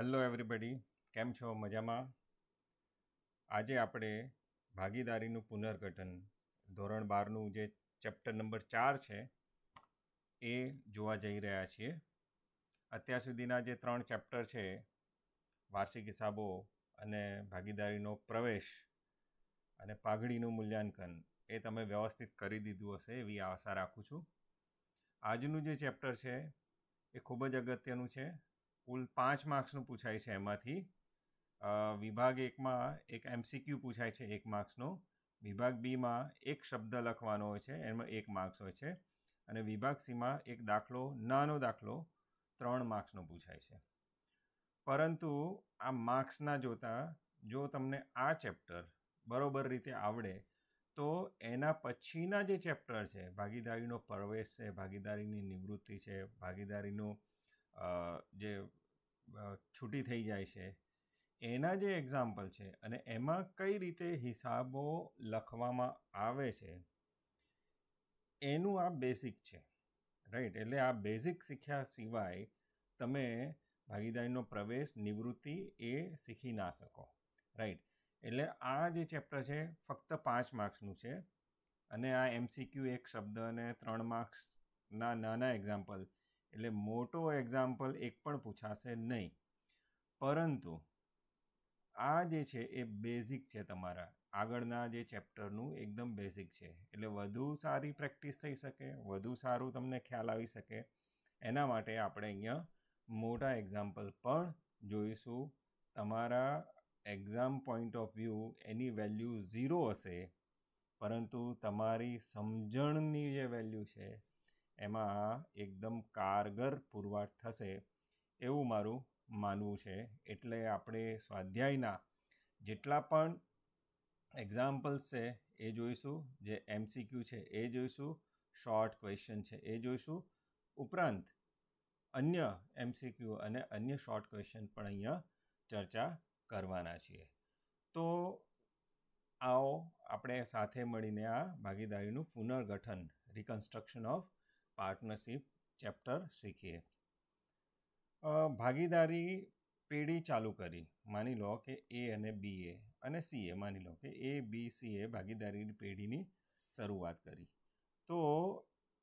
hello everybody કેમ છો મજામાં આજે આપણે ભાગીદારીનું પુનર્ગઠન ધોરણ બારનું જે ચેપ્ટર નંબર ચાર છે એ જોવા જઈ રહ્યા છીએ અત્યાર સુધીના જે ત્રણ ચેપ્ટર છે વાર્ષિક હિસાબો અને ભાગીદારીનો પ્રવેશ અને પાઘડીનું મૂલ્યાંકન એ તમે વ્યવસ્થિત કરી દીધું હશે એવી આશા રાખું છું આજનું જે ચેપ્ટર છે એ ખૂબ જ અગત્યનું છે કુલ પાંચ માર્ક્સનું પૂછાય છે એમાંથી વિભાગ એકમાં એક એમસીક્યુ પૂછાય છે એક માર્ક્સનો વિભાગ બીમાં એક શબ્દ લખવાનો હોય છે એમાં એક માર્ક્સ હોય છે અને વિભાગ સીમાં એક દાખલો નાનો દાખલો ત્રણ માર્ક્સનો પૂછાય છે પરંતુ આ માર્ક્સના જોતા જો તમને આ ચેપ્ટર બરોબર રીતે આવડે તો એના પછીના જે ચેપ્ટર છે ભાગીદારીનો પ્રવેશ છે ભાગીદારીની નિવૃત્તિ છે ભાગીદારીનું જે છૂટી થઈ જાય છે એના જે એક્ઝામ્પલ છે અને એમાં કઈ રીતે હિસાબો લખવામાં આવે છે એનું આ બેઝિક છે રાઈટ એટલે આ બેઝિક શીખ્યા સિવાય તમે ભાગીદારીનો પ્રવેશ નિવૃત્તિ એ શીખી ના શકો રાઈટ એટલે આ જે ચેપ્ટર છે ફક્ત પાંચ માર્ક્સનું છે અને આ એમસીક્યુ એક શબ્દ અને ત્રણ માર્ક્સના નાના એક્ઝામ્પલ એટલે મોટો એક્ઝામ્પલ એક પણ પૂછાશે નહીં પરંતુ આ જે છે એ બેઝિક છે તમારા આગળના જે ચેપ્ટરનું એકદમ બેઝિક છે એટલે વધુ સારી પ્રેક્ટિસ થઈ શકે વધુ સારું તમને ખ્યાલ આવી શકે એના માટે આપણે અહીંયા મોટા એક્ઝામ્પલ પણ જોઈશું તમારા એક્ઝામ પોઈન્ટ ઓફ વ્યૂ એની વેલ્યુ ઝીરો હશે પરંતુ તમારી સમજણની જે વેલ્યુ છે એમાં એકદમ કારગર પુરવાર થશે એવું મારું માનવું છે એટલે આપણે સ્વાધ્યાયના જેટલા પણ એક્ઝામ્પલ્સ છે એ જોઈશું જે એમસીક્યુ છે એ જોઈશું શોર્ટ ક્વેશ્ચન છે એ જોઈશું ઉપરાંત અન્ય એમસીક્યુ અને અન્ય શોર્ટ ક્વેશ્ચન પણ અહીંયા ચર્ચા કરવાના છીએ તો આવો આપણે સાથે મળીને આ ભાગીદારીનું પુનર્ગઠન રિકન્સ્ટ્રક્શન ઓફ પાર્ટનરશીપ ચેપ્ટર શીખીએ ભાગીદારી પેઢી ચાલુ કરી માની લો કે એ અને બી એ અને સી એ માની લો કે એ બી સી એ ભાગીદારીની પેઢીની શરૂઆત કરી તો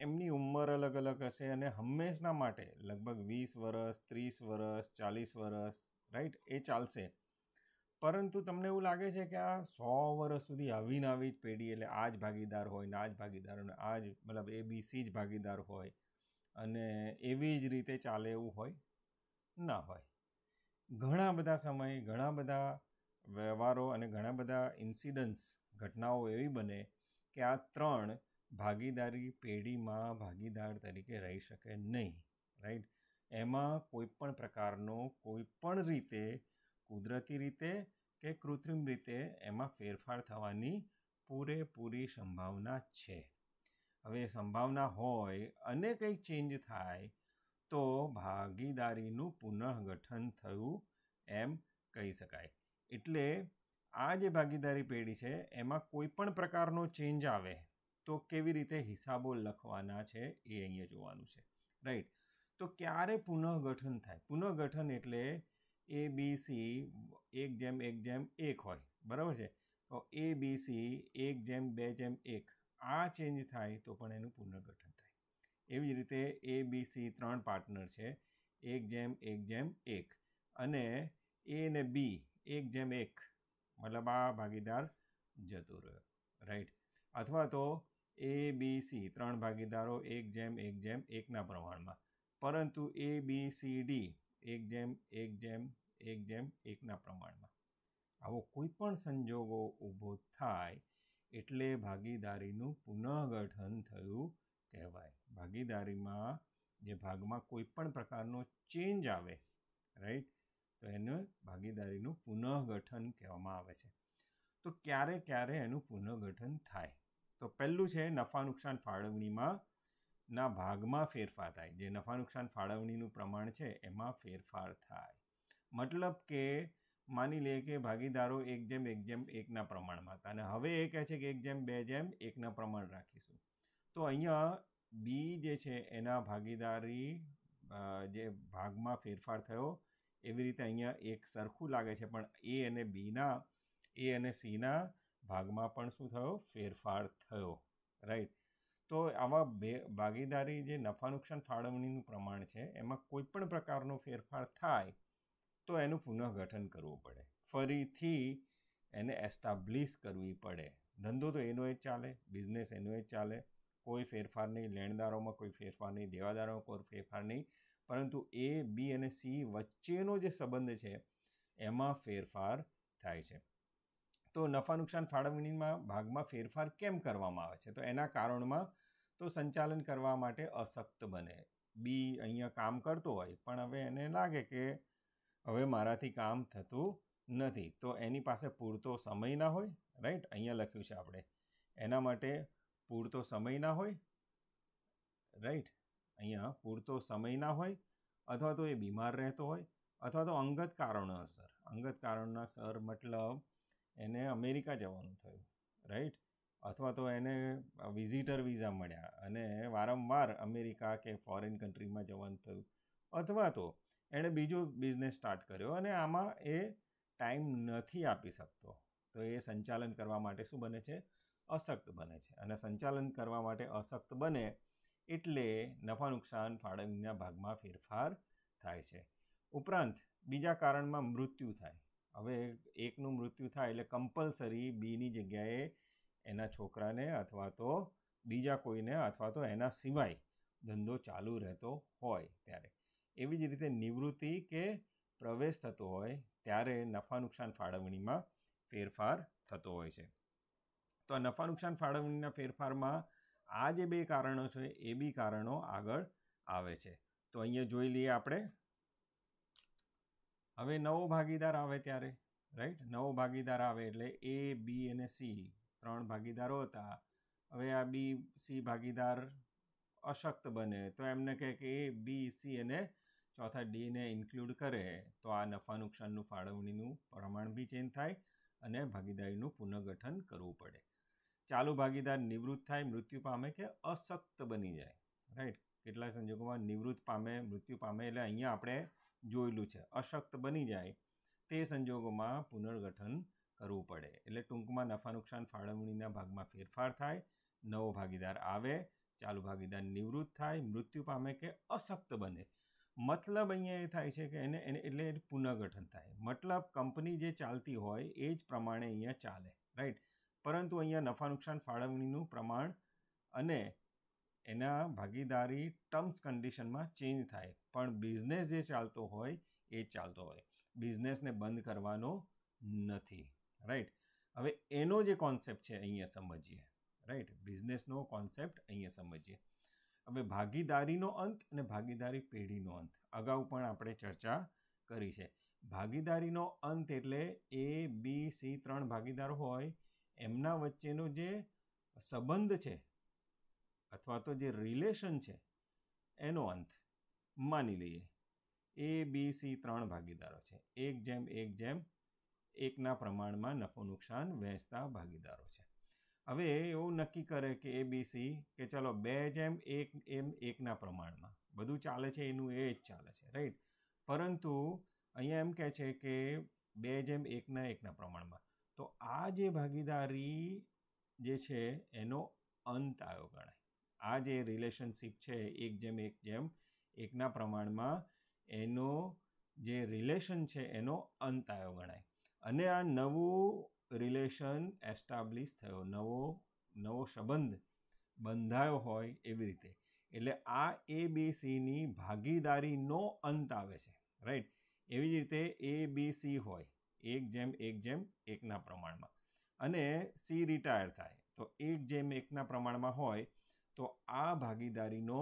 એમની ઉંમર અલગ અલગ હશે અને હંમેશના માટે લગભગ વીસ વર્ષ ત્રીસ વર્ષ ચાલીસ વર્ષ રાઈટ એ ચાલશે પરંતુ તમને એવું લાગે છે કે આ સો વર્ષ સુધી આવીને આવી જ પેઢી એટલે આ જ ભાગીદાર હોય ને આ જ ભાગીદાર અને આ જ મતલબ એ બીસી જ ભાગીદાર હોય અને એવી જ રીતે ચાલે એવું હોય ના હોય ઘણા બધા સમય ઘણા બધા વ્યવહારો અને ઘણા બધા ઇન્સિડન્ટ્સ ઘટનાઓ એવી બને કે આ ત્રણ ભાગીદારી પેઢીમાં ભાગીદાર તરીકે રહી શકે નહીં રાઈટ એમાં કોઈ પણ પ્રકારનો કોઈ પણ રીતે કુદરતી રીતે કે કૃત્રિમ રીતે એમાં ફેરફાર થવાની પૂરેપૂરી સંભાવના છે હવે સંભાવના હોય અને કંઈક ચેન્જ થાય તો ભાગીદારીનું પુનઃગઠન થયું એમ કહી શકાય એટલે આ જે ભાગીદારી પેઢી છે એમાં કોઈ પણ પ્રકારનો ચેન્જ આવે તો કેવી રીતે હિસાબો લખવાના છે એ અહીંયા જોવાનું છે રાઈટ તો ક્યારે પુનઃગઠન થાય પુનઃગઠન એટલે એ બી સી એક જેમ એક જેમ એક હોય બરાબર છે તો એ બી સી એક જેમ બે જેમ એક આ ચેન્જ થાય તો પણ એનું પુનર્ગઠન થાય એવી જ રીતે એ બી સી ત્રણ પાર્ટનર છે એક જેમ એક જેમ એક અને એ ને બી એક જેમ એક મતલબ આ ભાગીદાર જતો રહ્યો રાઈટ અથવા તો એ બી સી ત્રણ ભાગીદારો એક જેમ એક જેમ એકના પ્રમાણમાં પરંતુ એ બી સી ડી એક જેમ એક જેમ એક જેમ એકના પ્રમાણમાં આવો કોઈ પણ સંજોગો ઊભો થાય એટલે ભાગીદારીનું પુનઃગઠન થયું કહેવાય ભાગીદારીમાં જે ભાગમાં કોઈ પણ પ્રકારનો ચેન્જ આવે રાઈટ તો એને ભાગીદારીનું પુનઃગઠન કહેવામાં આવે છે તો ક્યારે ક્યારે એનું પુનઃગઠન થાય તો પહેલું છે નફા નુકસાન ફાળવણીમાં ના ભાગમાં ફેરફાર થાય જે નફા નુકસાન ફાળવણીનું પ્રમાણ છે એમાં ફેરફાર થાય મતલબ કે માની લે કે ભાગીદારો એક જેમ એક જેમ એકના પ્રમાણમાં હતા અને હવે એ કહે છે કે એક જેમ બે જેમ એકના પ્રમાણ રાખીશું તો અહીંયા બી જે છે એના ભાગીદારી જે ભાગમાં ફેરફાર થયો એવી રીતે અહીંયા એક સરખું લાગે છે પણ એ અને બીના એ અને સીના ભાગમાં પણ શું થયો ફેરફાર થયો રાઈટ તો આવા બે ભાગીદારી જે નફા નુકસાન ફાળવણીનું પ્રમાણ છે એમાં કોઈપણ પ્રકારનો ફેરફાર થાય તો એનું પુનઃગઠન કરવું પડે ફરીથી એને એસ્ટાબ્લિશ કરવી પડે ધંધો તો એનો જ ચાલે બિઝનેસ એનો જ ચાલે કોઈ ફેરફાર નહીં લેણદારોમાં કોઈ ફેરફાર નહીં દેવાદારોમાં કોઈ ફેરફાર નહીં પરંતુ એ બી અને સી વચ્ચેનો જે સંબંધ છે એમાં ફેરફાર થાય છે તો નફા નુકસાન ફાળવણીમાં ભાગમાં ફેરફાર કેમ કરવામાં આવે છે તો એના કારણમાં તો સંચાલન કરવા માટે અશક્ત બને બી અહીંયા કામ કરતો હોય પણ હવે એને લાગે કે હવે મારાથી કામ થતું નથી તો એની પાસે પૂરતો સમય ના હોય રાઈટ અહીંયા લખ્યું છે આપણે એના માટે પૂરતો સમય ના હોય રાઈટ અહીંયા પૂરતો સમય ના હોય અથવા તો એ બીમાર રહેતો હોય અથવા તો અંગત કારણોસર અંગત કારણોસર મતલબ એને અમેરિકા જવાનું થયું રાઈટ અથવા તો એને વિઝિટર વિઝા મળ્યા અને વારંવાર અમેરિકા કે ફોરેન કન્ટ્રીમાં જવાનું થયું અથવા તો એણે બીજો બિઝનેસ સ્ટાર્ટ કર્યો અને આમાં એ ટાઈમ નથી આપી શકતો તો એ સંચાલન કરવા માટે શું બને છે અશક્ત બને છે અને સંચાલન કરવા માટે અશક્ત બને એટલે નફા નુકસાન ફાળવણીના ભાગમાં ફેરફાર થાય છે ઉપરાંત બીજા કારણમાં મૃત્યુ થાય હવે એકનું મૃત્યુ થાય એટલે કમ્પલસરી બીની જગ્યાએ એના છોકરાને અથવા તો બીજા કોઈને અથવા તો એના સિવાય ધંધો ચાલુ રહેતો હોય ત્યારે એવી જ રીતે નિવૃત્તિ કે પ્રવેશ થતો હોય ત્યારે નફા નુકસાન ફાળવણીમાં ફેરફાર થતો હોય છે તો આ નફા નુકસાન ફાળવણીના ફેરફારમાં આ જે બે કારણો છે એ બી કારણો આગળ આવે છે તો અહીંયા જોઈ લઈએ આપણે હવે નવો ભાગીદાર આવે ત્યારે રાઈટ નવો ભાગીદાર આવે એટલે એ બી અને સી ત્રણ ભાગીદારો હતા હવે આ બી સી ભાગીદાર અશક્ત બને તો એમને કહે કે એ બી સી અને ચોથા ડીને ઇન્ક્લુડ કરે તો આ નફા નુકસાનનું ફાળવણીનું પ્રમાણ બી ચેન્જ થાય અને ભાગીદારીનું પુનઃગઠન કરવું પડે ચાલુ ભાગીદાર નિવૃત્ત થાય મૃત્યુ પામે કે અશક્ત બની જાય રાઈટ કેટલા સંજોગોમાં નિવૃત્ત પામે મૃત્યુ પામે એટલે અહીંયા આપણે જોયેલું છે અશક્ત બની જાય તે સંજોગોમાં પુનર્ગઠન કરવું પડે એટલે ટૂંકમાં નફા નુકસાન ફાળવણીના ભાગમાં ફેરફાર થાય નવો ભાગીદાર આવે ચાલુ ભાગીદાર નિવૃત્ત થાય મૃત્યુ પામે કે અશક્ત બને મતલબ અહીંયા એ થાય છે કે એને એને એટલે પુનર્ગઠન થાય મતલબ કંપની જે ચાલતી હોય એ જ પ્રમાણે અહીંયા ચાલે રાઈટ પરંતુ અહીંયા નફા નુકસાન ફાળવણીનું પ્રમાણ અને એના ભાગીદારી ટર્મ્સ કન્ડિશનમાં ચેન્જ થાય પણ બિઝનેસ જે ચાલતો હોય એ ચાલતો હોય બિઝનેસને બંધ કરવાનો નથી રાઈટ હવે એનો જે કોન્સેપ્ટ છે અહીંયા સમજીએ રાઈટ બિઝનેસનો કોન્સેપ્ટ અહીંયા સમજીએ હવે ભાગીદારીનો અંત અને ભાગીદારી પેઢીનો અંત અગાઉ પણ આપણે ચર્ચા કરી છે ભાગીદારીનો અંત એટલે એ બી સી ત્રણ ભાગીદાર હોય એમના વચ્ચેનો જે સંબંધ છે અથવા તો જે રિલેશન છે એનો અંત માની લઈએ એ બી સી ત્રણ ભાગીદારો છે એક જેમ એક જેમ એકના પ્રમાણમાં નફો નુકસાન વહેંચતા ભાગીદારો છે હવે એવું નક્કી કરે કે એ બી સી કે ચલો બે જેમ એક એમ એકના પ્રમાણમાં બધું ચાલે છે એનું એ જ ચાલે છે રાઈટ પરંતુ અહીંયા એમ કહે છે કે બે જેમ એકના એકના પ્રમાણમાં તો આ જે ભાગીદારી જે છે એનો અંત આવ્યો ગણાય આ જે રિલેશનશીપ છે એક જેમ એક જેમ એકના પ્રમાણમાં એનો જે રિલેશન છે એનો અંત આવ્યો ગણાય અને આ નવું રિલેશન એસ્ટાબ્લિશ થયો નવો નવો સંબંધ બંધાયો હોય એવી રીતે એટલે આ એ બી સીની ભાગીદારીનો અંત આવે છે રાઈટ એવી જ રીતે એ બી સી હોય એક જેમ એક જેમ એકના પ્રમાણમાં અને સી રિટાયર થાય તો એક જેમ એકના પ્રમાણમાં હોય તો આ ભાગીદારીનો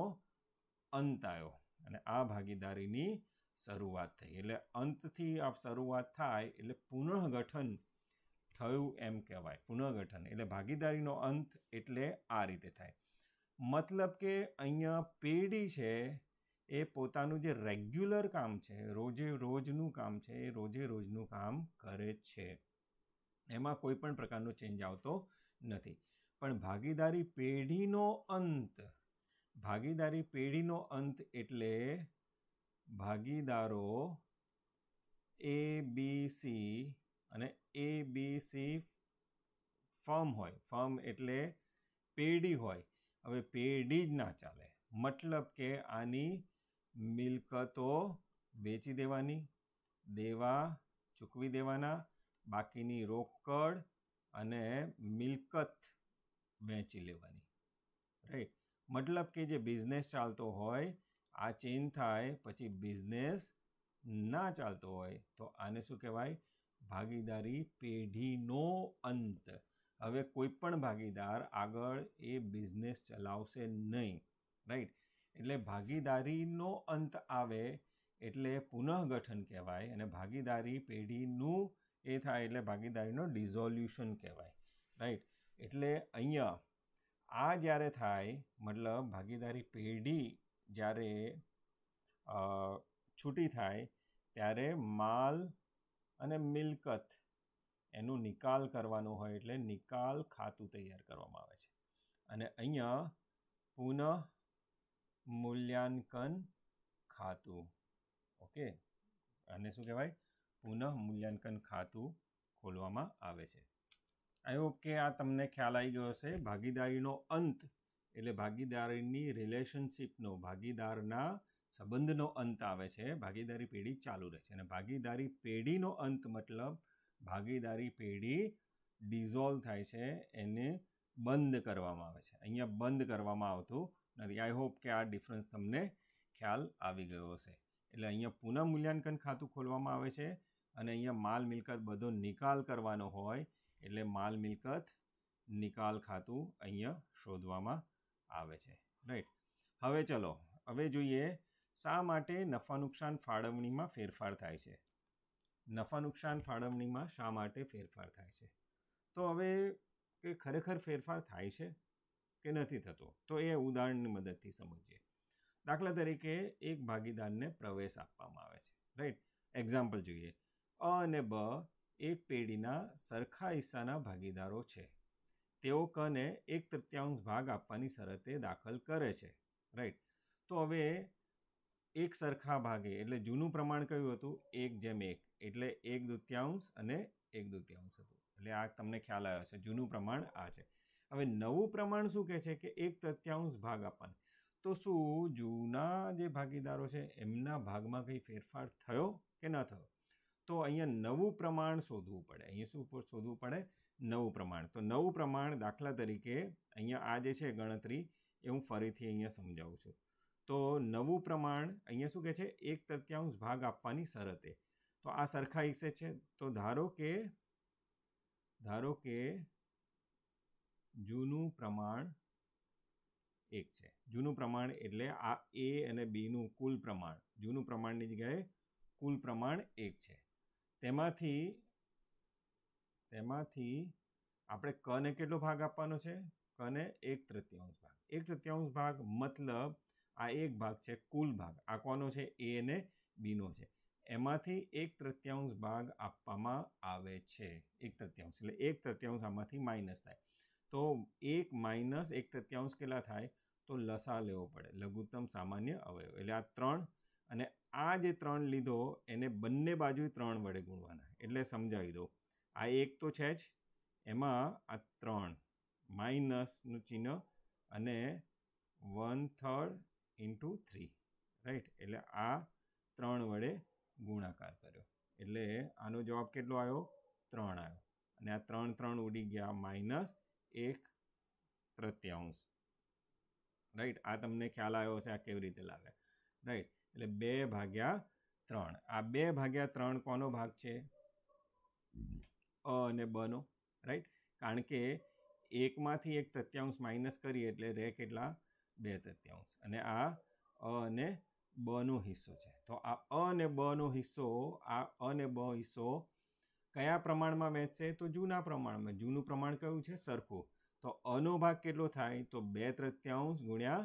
અંત આવ્યો અને આ ભાગીદારીની શરૂઆત થઈ એટલે અંતથી આ શરૂઆત થાય એટલે પુનઃગઠન થયું એમ કહેવાય પુનઃગઠન એટલે ભાગીદારીનો અંત એટલે આ રીતે થાય મતલબ કે અહીંયા પેઢી છે એ પોતાનું જે રેગ્યુલર કામ છે રોજે રોજનું કામ છે એ રોજે રોજનું કામ કરે છે એમાં કોઈ પણ પ્રકારનો ચેન્જ આવતો નથી પણ ભાગીદારી પેઢીનો અંત ભાગીદારી પેઢીનો અંત એટલે ભાગીદારો એ બી સી અને એ બી સી ફર્મ હોય ફર્મ એટલે પેઢી હોય હવે પેઢી જ ના ચાલે મતલબ કે આની મિલકતો વેચી દેવાની દેવા ચૂકવી દેવાના બાકીની રોકડ અને મિલકત વહેંચી લેવાની રાઈટ મતલબ કે જે બિઝનેસ ચાલતો હોય આ ચેન્જ થાય પછી બિઝનેસ ના ચાલતો હોય તો આને શું કહેવાય ભાગીદારી પેઢીનો અંત હવે કોઈ પણ ભાગીદાર આગળ એ બિઝનેસ ચલાવશે નહીં રાઈટ એટલે ભાગીદારીનો અંત આવે એટલે પુનઃગઠન કહેવાય અને ભાગીદારી પેઢીનું એ થાય એટલે ભાગીદારીનો ડિઝોલ્યુશન કહેવાય રાઈટ એટલે અહીંયા આ જ્યારે થાય મતલબ ભાગીદારી પેઢી જ્યારે છૂટી થાય ત્યારે માલ અને મિલકત એનું નિકાલ કરવાનો હોય એટલે નિકાલ ખાતું તૈયાર કરવામાં આવે છે અને અહીંયા પુનઃ મૂલ્યાંકન ખાતું ઓકે અને શું કહેવાય પુનઃ મૂલ્યાંકન ખાતું ખોલવામાં આવે છે આઈ હોપ કે આ તમને ખ્યાલ આવી ગયો હશે ભાગીદારીનો અંત એટલે ભાગીદારીની રિલેશનશીપનો ભાગીદારના સંબંધનો અંત આવે છે ભાગીદારી પેઢી ચાલુ રહે છે અને ભાગીદારી પેઢીનો અંત મતલબ ભાગીદારી પેઢી ડિઝોલ્વ થાય છે એને બંધ કરવામાં આવે છે અહીંયા બંધ કરવામાં આવતું નથી આઈ હોપ કે આ ડિફરન્સ તમને ખ્યાલ આવી ગયો હશે એટલે અહીંયા મૂલ્યાંકન ખાતું ખોલવામાં આવે છે અને અહીંયા માલ મિલકત બધો નિકાલ કરવાનો હોય એટલે માલ મિલકત નિકાલ ખાતું અહીંયા શોધવામાં આવે છે રાઈટ હવે ચલો હવે જોઈએ શા માટે નફા નુકસાન ફાળવણીમાં ફેરફાર થાય છે નફા નુકસાન ફાળવણીમાં શા માટે ફેરફાર થાય છે તો હવે કે ખરેખર ફેરફાર થાય છે કે નથી થતો તો એ ઉદાહરણની મદદથી સમજીએ દાખલા તરીકે એક ભાગીદારને પ્રવેશ આપવામાં આવે છે રાઈટ એક્ઝામ્પલ જોઈએ અ અને બ એક પેઢીના સરખા હિસ્સાના ભાગીદારો છે તેઓ કને એક તૃતીયાંશ ભાગ આપવાની શરતે દાખલ કરે છે રાઈટ તો હવે એક સરખા ભાગે એટલે જૂનું પ્રમાણ કયું હતું એક જેમ એક એટલે એક દૃત્યાંશ અને એક દૃત્યાંશ હતું એટલે આ તમને ખ્યાલ આવ્યો છે જૂનું પ્રમાણ આ છે હવે નવું પ્રમાણ શું કહે છે કે એક તૃત્યાંશ ભાગ આપવાનો તો શું જૂના જે ભાગીદારો છે એમના ભાગમાં કંઈ ફેરફાર થયો કે ન થયો તો અહીંયા નવું પ્રમાણ શોધવું પડે અહીંયા શું શોધવું પડે નવું પ્રમાણ તો નવું પ્રમાણ દાખલા તરીકે અહીંયા આ જે છે ગણતરી એ હું ફરીથી અહીંયા સમજાવું છું તો નવું પ્રમાણ અહીંયા શું કહે છે એક તૃત્યાંશ ભાગ આપવાની શરતે તો આ સરખા હિસ્સે છે તો ધારો કે ધારો કે જૂનું પ્રમાણ એક છે જૂનું પ્રમાણ એટલે આ એ અને બીનું કુલ પ્રમાણ જૂનું પ્રમાણની જગ્યાએ કુલ પ્રમાણ એક છે તેમાંથી તેમાંથી આપણે કને કેટલો ભાગ આપવાનો છે કને એક તૃતીયાંશ ભાગ એક તૃતીયાંશ ભાગ મતલબ આ એક ભાગ છે કુલ ભાગ આ કોનો છે એ અને બીનો છે એમાંથી એક તૃતીયાંશ ભાગ આપવામાં આવે છે એક તૃતીયાંશ એટલે એક તૃતીયાંશ આમાંથી માઇનસ થાય તો એક માઇનસ એક તૃતીયાંશ કેટલા થાય તો લસા લેવો પડે લઘુત્તમ સામાન્ય અવયવ એટલે આ ત્રણ અને આ જે ત્રણ લીધો એને બંને બાજુ ત્રણ વડે ગુણવાના એટલે સમજાવી દો આ એક તો છે જ એમાં આ ત્રણ માઇનસનું ચિહ્ન અને one third into three right એટલે આ ત્રણ વડે ગુણાકાર કર્યો એટલે આનો જવાબ કેટલો આવ્યો ત્રણ આવ્યો અને આ ત્રણ ત્રણ ઉડી ગયા માઇનસ એક પ્રત્યાંશ રાઈટ આ તમને ખ્યાલ આવ્યો હશે આ કેવી રીતે લાગે રાઈટ એટલે બે ભાગ્યા ત્રણ આ બે ભાગ્યા ત્રણ કોનો ભાગ છે અ અને બનો રાઈટ કારણ કે એકમાંથી એક તત્યાંશ માઇનસ કરીએ એટલે રે કેટલા બે તત્યાંશ અને આ અ અને બનો હિસ્સો છે તો આ અ અને બનો હિસ્સો આ અ અને બ હિસ્સો કયા પ્રમાણમાં વહેંચશે તો જૂના પ્રમાણમાં જૂનું પ્રમાણ કયું છે સરખું તો અનો ભાગ કેટલો થાય તો બે તૃત્યાંશ ગુણ્યા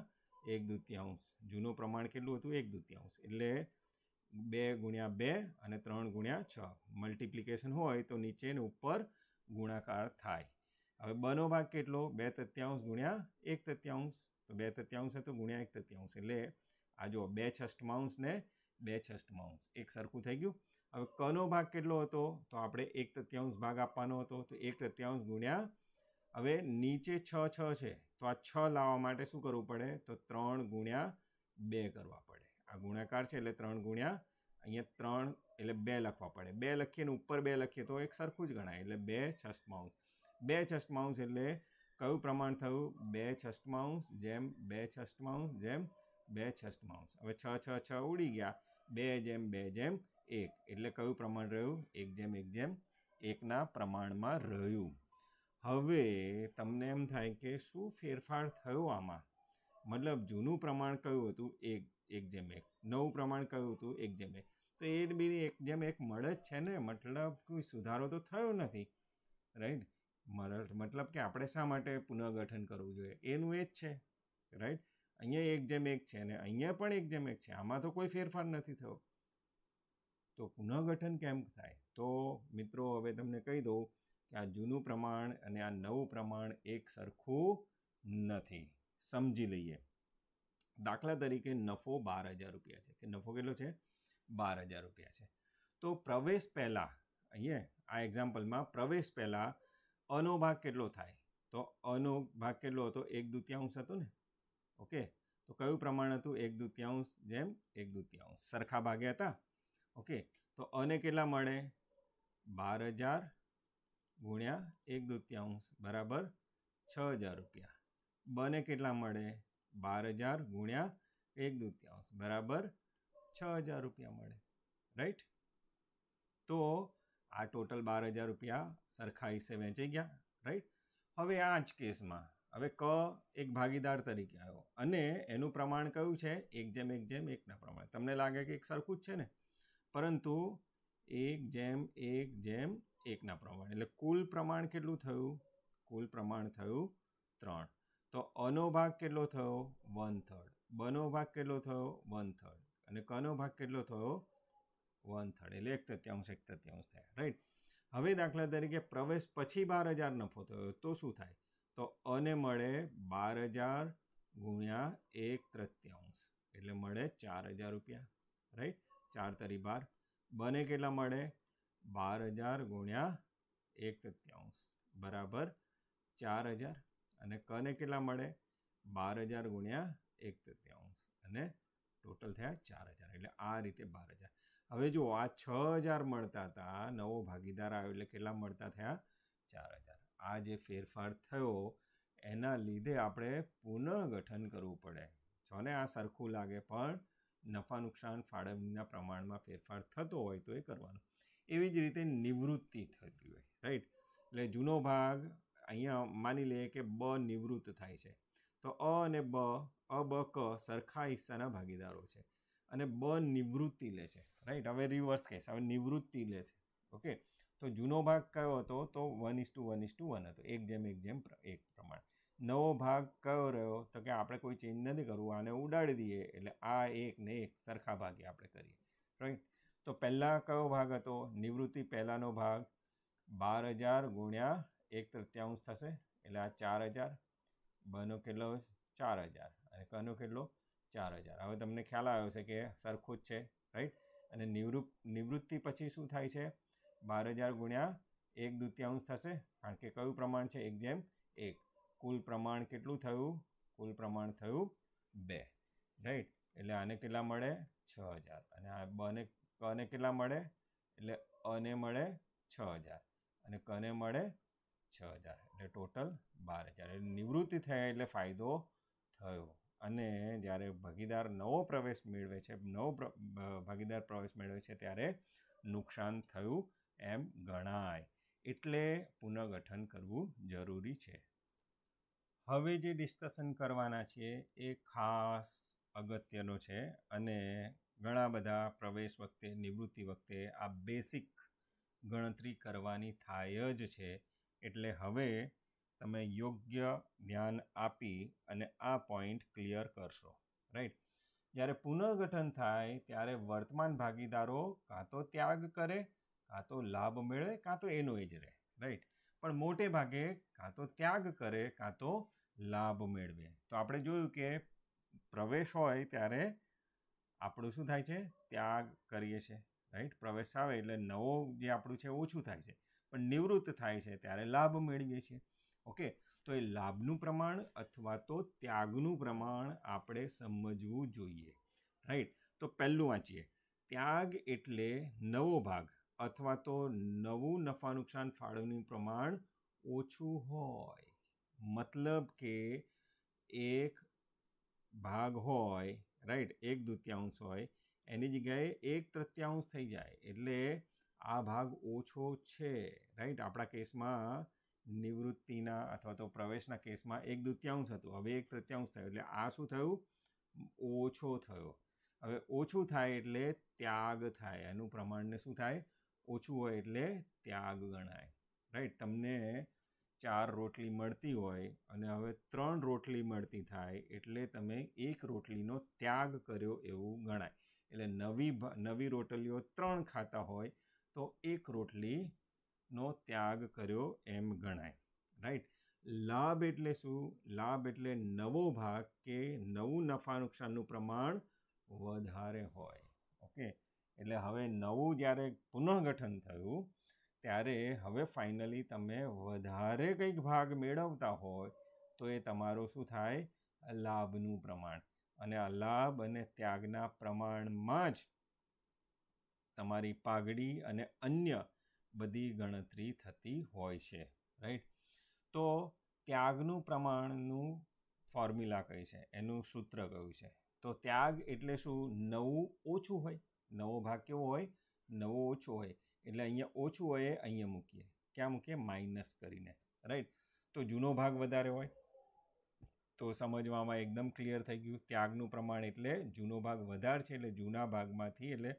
એક દૂતિયાંશ જૂનું પ્રમાણ કેટલું હતું એક દૂતિયાંશ એટલે બે ગુણ્યા બે અને ત્રણ ગુણ્યા છ મલ્ટિપ્લિકેશન હોય તો નીચેને ઉપર ગુણાકાર થાય હવે બનો ભાગ કેટલો બે તત્યાંશ ગુણ્યા એક તત્યાંશ તો બે તત્યાંશ હતો ગુણ્યા એક તત્યાંશ એટલે આ જો બે છષ્ટમાંશ ને બે છષ્ટમાંશ એક સરખું થઈ ગયું હવે કનો ભાગ કેટલો હતો તો આપણે એક તત્યાંશ ભાગ આપવાનો હતો તો એક તત્યાંશ ગુણ્યા હવે નીચે છ છ છે તો આ છ લાવવા માટે શું કરવું પડે તો ત્રણ ગુણ્યા બે કરવા પડે આ ગુણાકાર છે એટલે ત્રણ ગુણ્યા અહીંયા ત્રણ એટલે બે લખવા પડે બે લખીએ ઉપર બે લખીએ તો એક સરખું જ ગણાય એટલે બે છસ્ટમાઉન્સ બે છસ્ટમાં એટલે કયું પ્રમાણ થયું બે છસ્ટમાઉન્સ જેમ બે છસ્ટમાં જેમ બે છસ્ટમાઉન્સ હવે છ છ છ ઉડી ગયા બે જેમ બે જેમ એક એટલે કયું પ્રમાણ રહ્યું એક જેમ એક જેમ એકના પ્રમાણમાં રહ્યું હવે તમને એમ થાય કે શું ફેરફાર થયો આમાં મતલબ જૂનું પ્રમાણ કયું હતું એક એક જેમ એક નવું પ્રમાણ કયું હતું એક જેમ એક તો એ બી એક જેમ એક મળે જ છે ને મતલબ કોઈ સુધારો તો થયો નથી રાઈટ મતલબ કે આપણે શા માટે પુનઃગઠન કરવું જોઈએ એનું એ જ છે રાઈટ અહીંયા એક જેમ એક છે ને અહીંયા પણ એક જેમ એક છે આમાં તો કોઈ ફેરફાર નથી થયો તો પુનઃગઠન કેમ થાય તો મિત્રો હવે તમને કહી દઉં કે આ જૂનું પ્રમાણ અને આ નવું પ્રમાણ એક સરખું નથી સમજી લઈએ દાખલા તરીકે નફો બાર હજાર રૂપિયા છે કે નફો કેટલો છે બાર હજાર રૂપિયા છે તો પ્રવેશ પહેલાં અહીંયા આ એક્ઝામ્પલમાં પ્રવેશ પહેલાં અનો ભાગ કેટલો થાય તો અનો ભાગ કેટલો હતો એક દુત્યાંશ હતો ને ઓકે તો કયું પ્રમાણ હતું એક દુત્યાંશ જેમ એક દુત્યાંશ સરખા ભાગ્યા હતા ઓકે તો અને કેટલા મળે બાર હજાર ગુણ્યા એક દૂતિયાંશ બરાબર છ હજાર રૂપિયા બને કેટલા મળે બાર હજાર ગુણ્યા એક દૂત્યાંશ બરાબર છ હજાર રૂપિયા મળે રાઈટ તો આ ટોટલ બાર હજાર રૂપિયા સરખા હિસ્સે વહેંચાઈ ગયા રાઈટ હવે આ જ કેસમાં હવે ક એક ભાગીદાર તરીકે આવ્યો અને એનું પ્રમાણ કયું છે એક જેમ એક જેમ એકના પ્રમાણે તમને લાગે કે એક સરખું જ છે ને પરંતુ એક જેમ એક જેમ એકના પ્રમાણ એટલે કુલ પ્રમાણ કેટલું થયું કુલ પ્રમાણ થયું ત્રણ તો અનો ભાગ કેટલો થયો વન થર્ડ બનો ભાગ કેટલો થયો વન થર્ડ અને કનો ભાગ કેટલો થયો વન થર્ડ એટલે એક તૃત્યાંશ એક તૃત્યાંશ થાય રાઈટ હવે દાખલા તરીકે પ્રવેશ પછી બાર હજાર નફો થયો તો શું થાય તો અને મળે બાર હજાર ગુણ્યા એક તૃત્યાંશ એટલે મળે ચાર હજાર રૂપિયા રાઈટ ચાર તરી બાર બને કેટલા મળે બાર હજાર ગુણ્યા એક તત્યાંશ બરાબર ચાર હજાર અને કને કેટલા મળે બાર હજાર ગુણ્યા એક તત્યાંશ અને ટોટલ થયા ચાર હજાર એટલે આ રીતે બાર હજાર હવે જો આ છ હજાર મળતા હતા નવો ભાગીદાર આવ્યો એટલે કેટલા મળતા થયા ચાર હજાર આ જે ફેરફાર થયો એના લીધે આપણે પુનર્ગઠન કરવું પડે જો આ સરખું લાગે પણ નફા નુકસાન ફાળવણીના પ્રમાણમાં ફેરફાર થતો હોય તો એ કરવાનું એવી જ રીતે નિવૃત્તિ થતી હોય રાઈટ એટલે જૂનો ભાગ અહીંયા માની લઈએ કે બ નિવૃત્ત થાય છે તો અ અને બ અ બ ક સરખા હિસ્સાના ભાગીદારો છે અને બ નિવૃત્તિ લે છે રાઈટ હવે રિવર્સ કહેશે હવે નિવૃત્તિ લે છે ઓકે તો જૂનો ભાગ કયો હતો તો one is two one is two one હતો એક જેમ એક જેમ એક પ્રમાણે નવો ભાગ કયો રહ્યો તો કે આપણે કોઈ ચેન્જ નથી કરવું આને ઉડાડી દઈએ એટલે આ એક ને એક સરખા ભાગે આપણે કરીએ રાઈટ તો પહેલાં કયો ભાગ હતો નિવૃત્તિ પહેલાંનો ભાગ બાર હજાર ગુણ્યા એક તૃત્યાંશ થશે એટલે આ ચાર હજાર બનો કેટલો ચાર હજાર અને કનો કેટલો ચાર હજાર હવે તમને ખ્યાલ આવ્યો છે કે સરખું જ છે રાઈટ અને નિવૃત્ત નિવૃત્તિ પછી શું થાય છે બાર હજાર ગુણ્યા એક દુત્યાંશ થશે કારણ કે કયું પ્રમાણ છે એક જેમ એક કુલ પ્રમાણ કેટલું થયું કુલ પ્રમાણ થયું બે રાઈટ એટલે આને કેટલા મળે છ હજાર અને આ બને કને કેટલા મળે એટલે અને મળે છ હજાર અને કને મળે છ હજાર એટલે ટોટલ બાર હજાર એટલે નિવૃત્તિ થયા એટલે ફાયદો થયો અને જ્યારે ભાગીદાર નવો પ્રવેશ મેળવે છે નવો ભાગીદાર પ્રવેશ મેળવે છે ત્યારે નુકસાન થયું એમ ગણાય એટલે પુનર્ગઠન કરવું જરૂરી છે હવે જે ડિસ્કશન કરવાના છીએ એ ખાસ અગત્યનો છે અને ઘણા બધા પ્રવેશ વખતે નિવૃત્તિ વખતે આ બેસિક ગણતરી કરવાની થાય જ છે એટલે હવે તમે યોગ્ય ધ્યાન આપી અને આ પોઈન્ટ ક્લિયર કરશો રાઈટ જ્યારે પુનર્ગઠન થાય ત્યારે વર્તમાન ભાગીદારો કાં તો ત્યાગ કરે કાં તો લાભ મેળવે કાં તો એનો એ જ રહે રાઈટ પણ મોટે ભાગે કાં તો ત્યાગ કરે કાં તો લાભ મેળવે તો આપણે જોયું કે પ્રવેશ હોય ત્યારે આપણું શું થાય છે ત્યાગ કરીએ છીએ રાઈટ પ્રવેશ આવે એટલે નવો જે આપણું છે ઓછું થાય છે પણ નિવૃત્ત થાય છે ત્યારે લાભ મેળવીએ છીએ ઓકે તો એ લાભનું પ્રમાણ અથવા તો ત્યાગનું પ્રમાણ આપણે સમજવું જોઈએ રાઈટ તો પહેલું વાંચીએ ત્યાગ એટલે નવો ભાગ અથવા તો નવું નફા નુકસાન ફાળવણીનું પ્રમાણ ઓછું હોય મતલબ કે એક ભાગ હોય રાઈટ એક દૂત્યાંશ હોય એની જગ્યાએ એક તૃત્યાંશ થઈ જાય એટલે આ ભાગ ઓછો છે રાઈટ આપણા કેસમાં નિવૃત્તિના અથવા તો પ્રવેશના કેસમાં એક દૂત્યાંશ હતું હવે એક તૃત્યાંશ થયો એટલે આ શું થયું ઓછો થયો હવે ઓછું થાય એટલે ત્યાગ થાય એનું પ્રમાણને શું થાય ઓછું હોય એટલે ત્યાગ ગણાય રાઈટ તમને ચાર રોટલી મળતી હોય અને હવે ત્રણ રોટલી મળતી થાય એટલે તમે એક રોટલીનો ત્યાગ કર્યો એવું ગણાય એટલે નવી નવી રોટલીઓ ત્રણ ખાતા હોય તો એક રોટલીનો ત્યાગ કર્યો એમ ગણાય રાઈટ લાભ એટલે શું લાભ એટલે નવો ભાગ કે નવું નફા નુકસાનનું પ્રમાણ વધારે હોય ઓકે એટલે હવે નવું જ્યારે પુનઃગઠન થયું ત્યારે હવે ફાઇનલી તમે વધારે કંઈક ભાગ મેળવતા હોય તો એ તમારો શું થાય લાભનું પ્રમાણ અને આ લાભ અને ત્યાગના પ્રમાણમાં જ તમારી પાઘડી અને અન્ય બધી ગણતરી થતી હોય છે રાઈટ તો ત્યાગનું પ્રમાણનું ફોર્મ્યુલા કઈ છે એનું સૂત્ર કયું છે તો ત્યાગ એટલે શું નવું ઓછું હોય નવો ભાગ કેવો હોય નવો ઓછો હોય એટલે અહીંયા ઓછું હોય અહીંયા મૂકીએ ક્યાં મૂકીએ માઇનસ કરીને રાઈટ તો જૂનો ભાગ વધારે હોય તો સમજવામાં એકદમ ક્લિયર થઈ ગયું ત્યાગનું પ્રમાણ એટલે જૂનો ભાગ વધારે છે એટલે જૂના ભાગમાંથી એટલે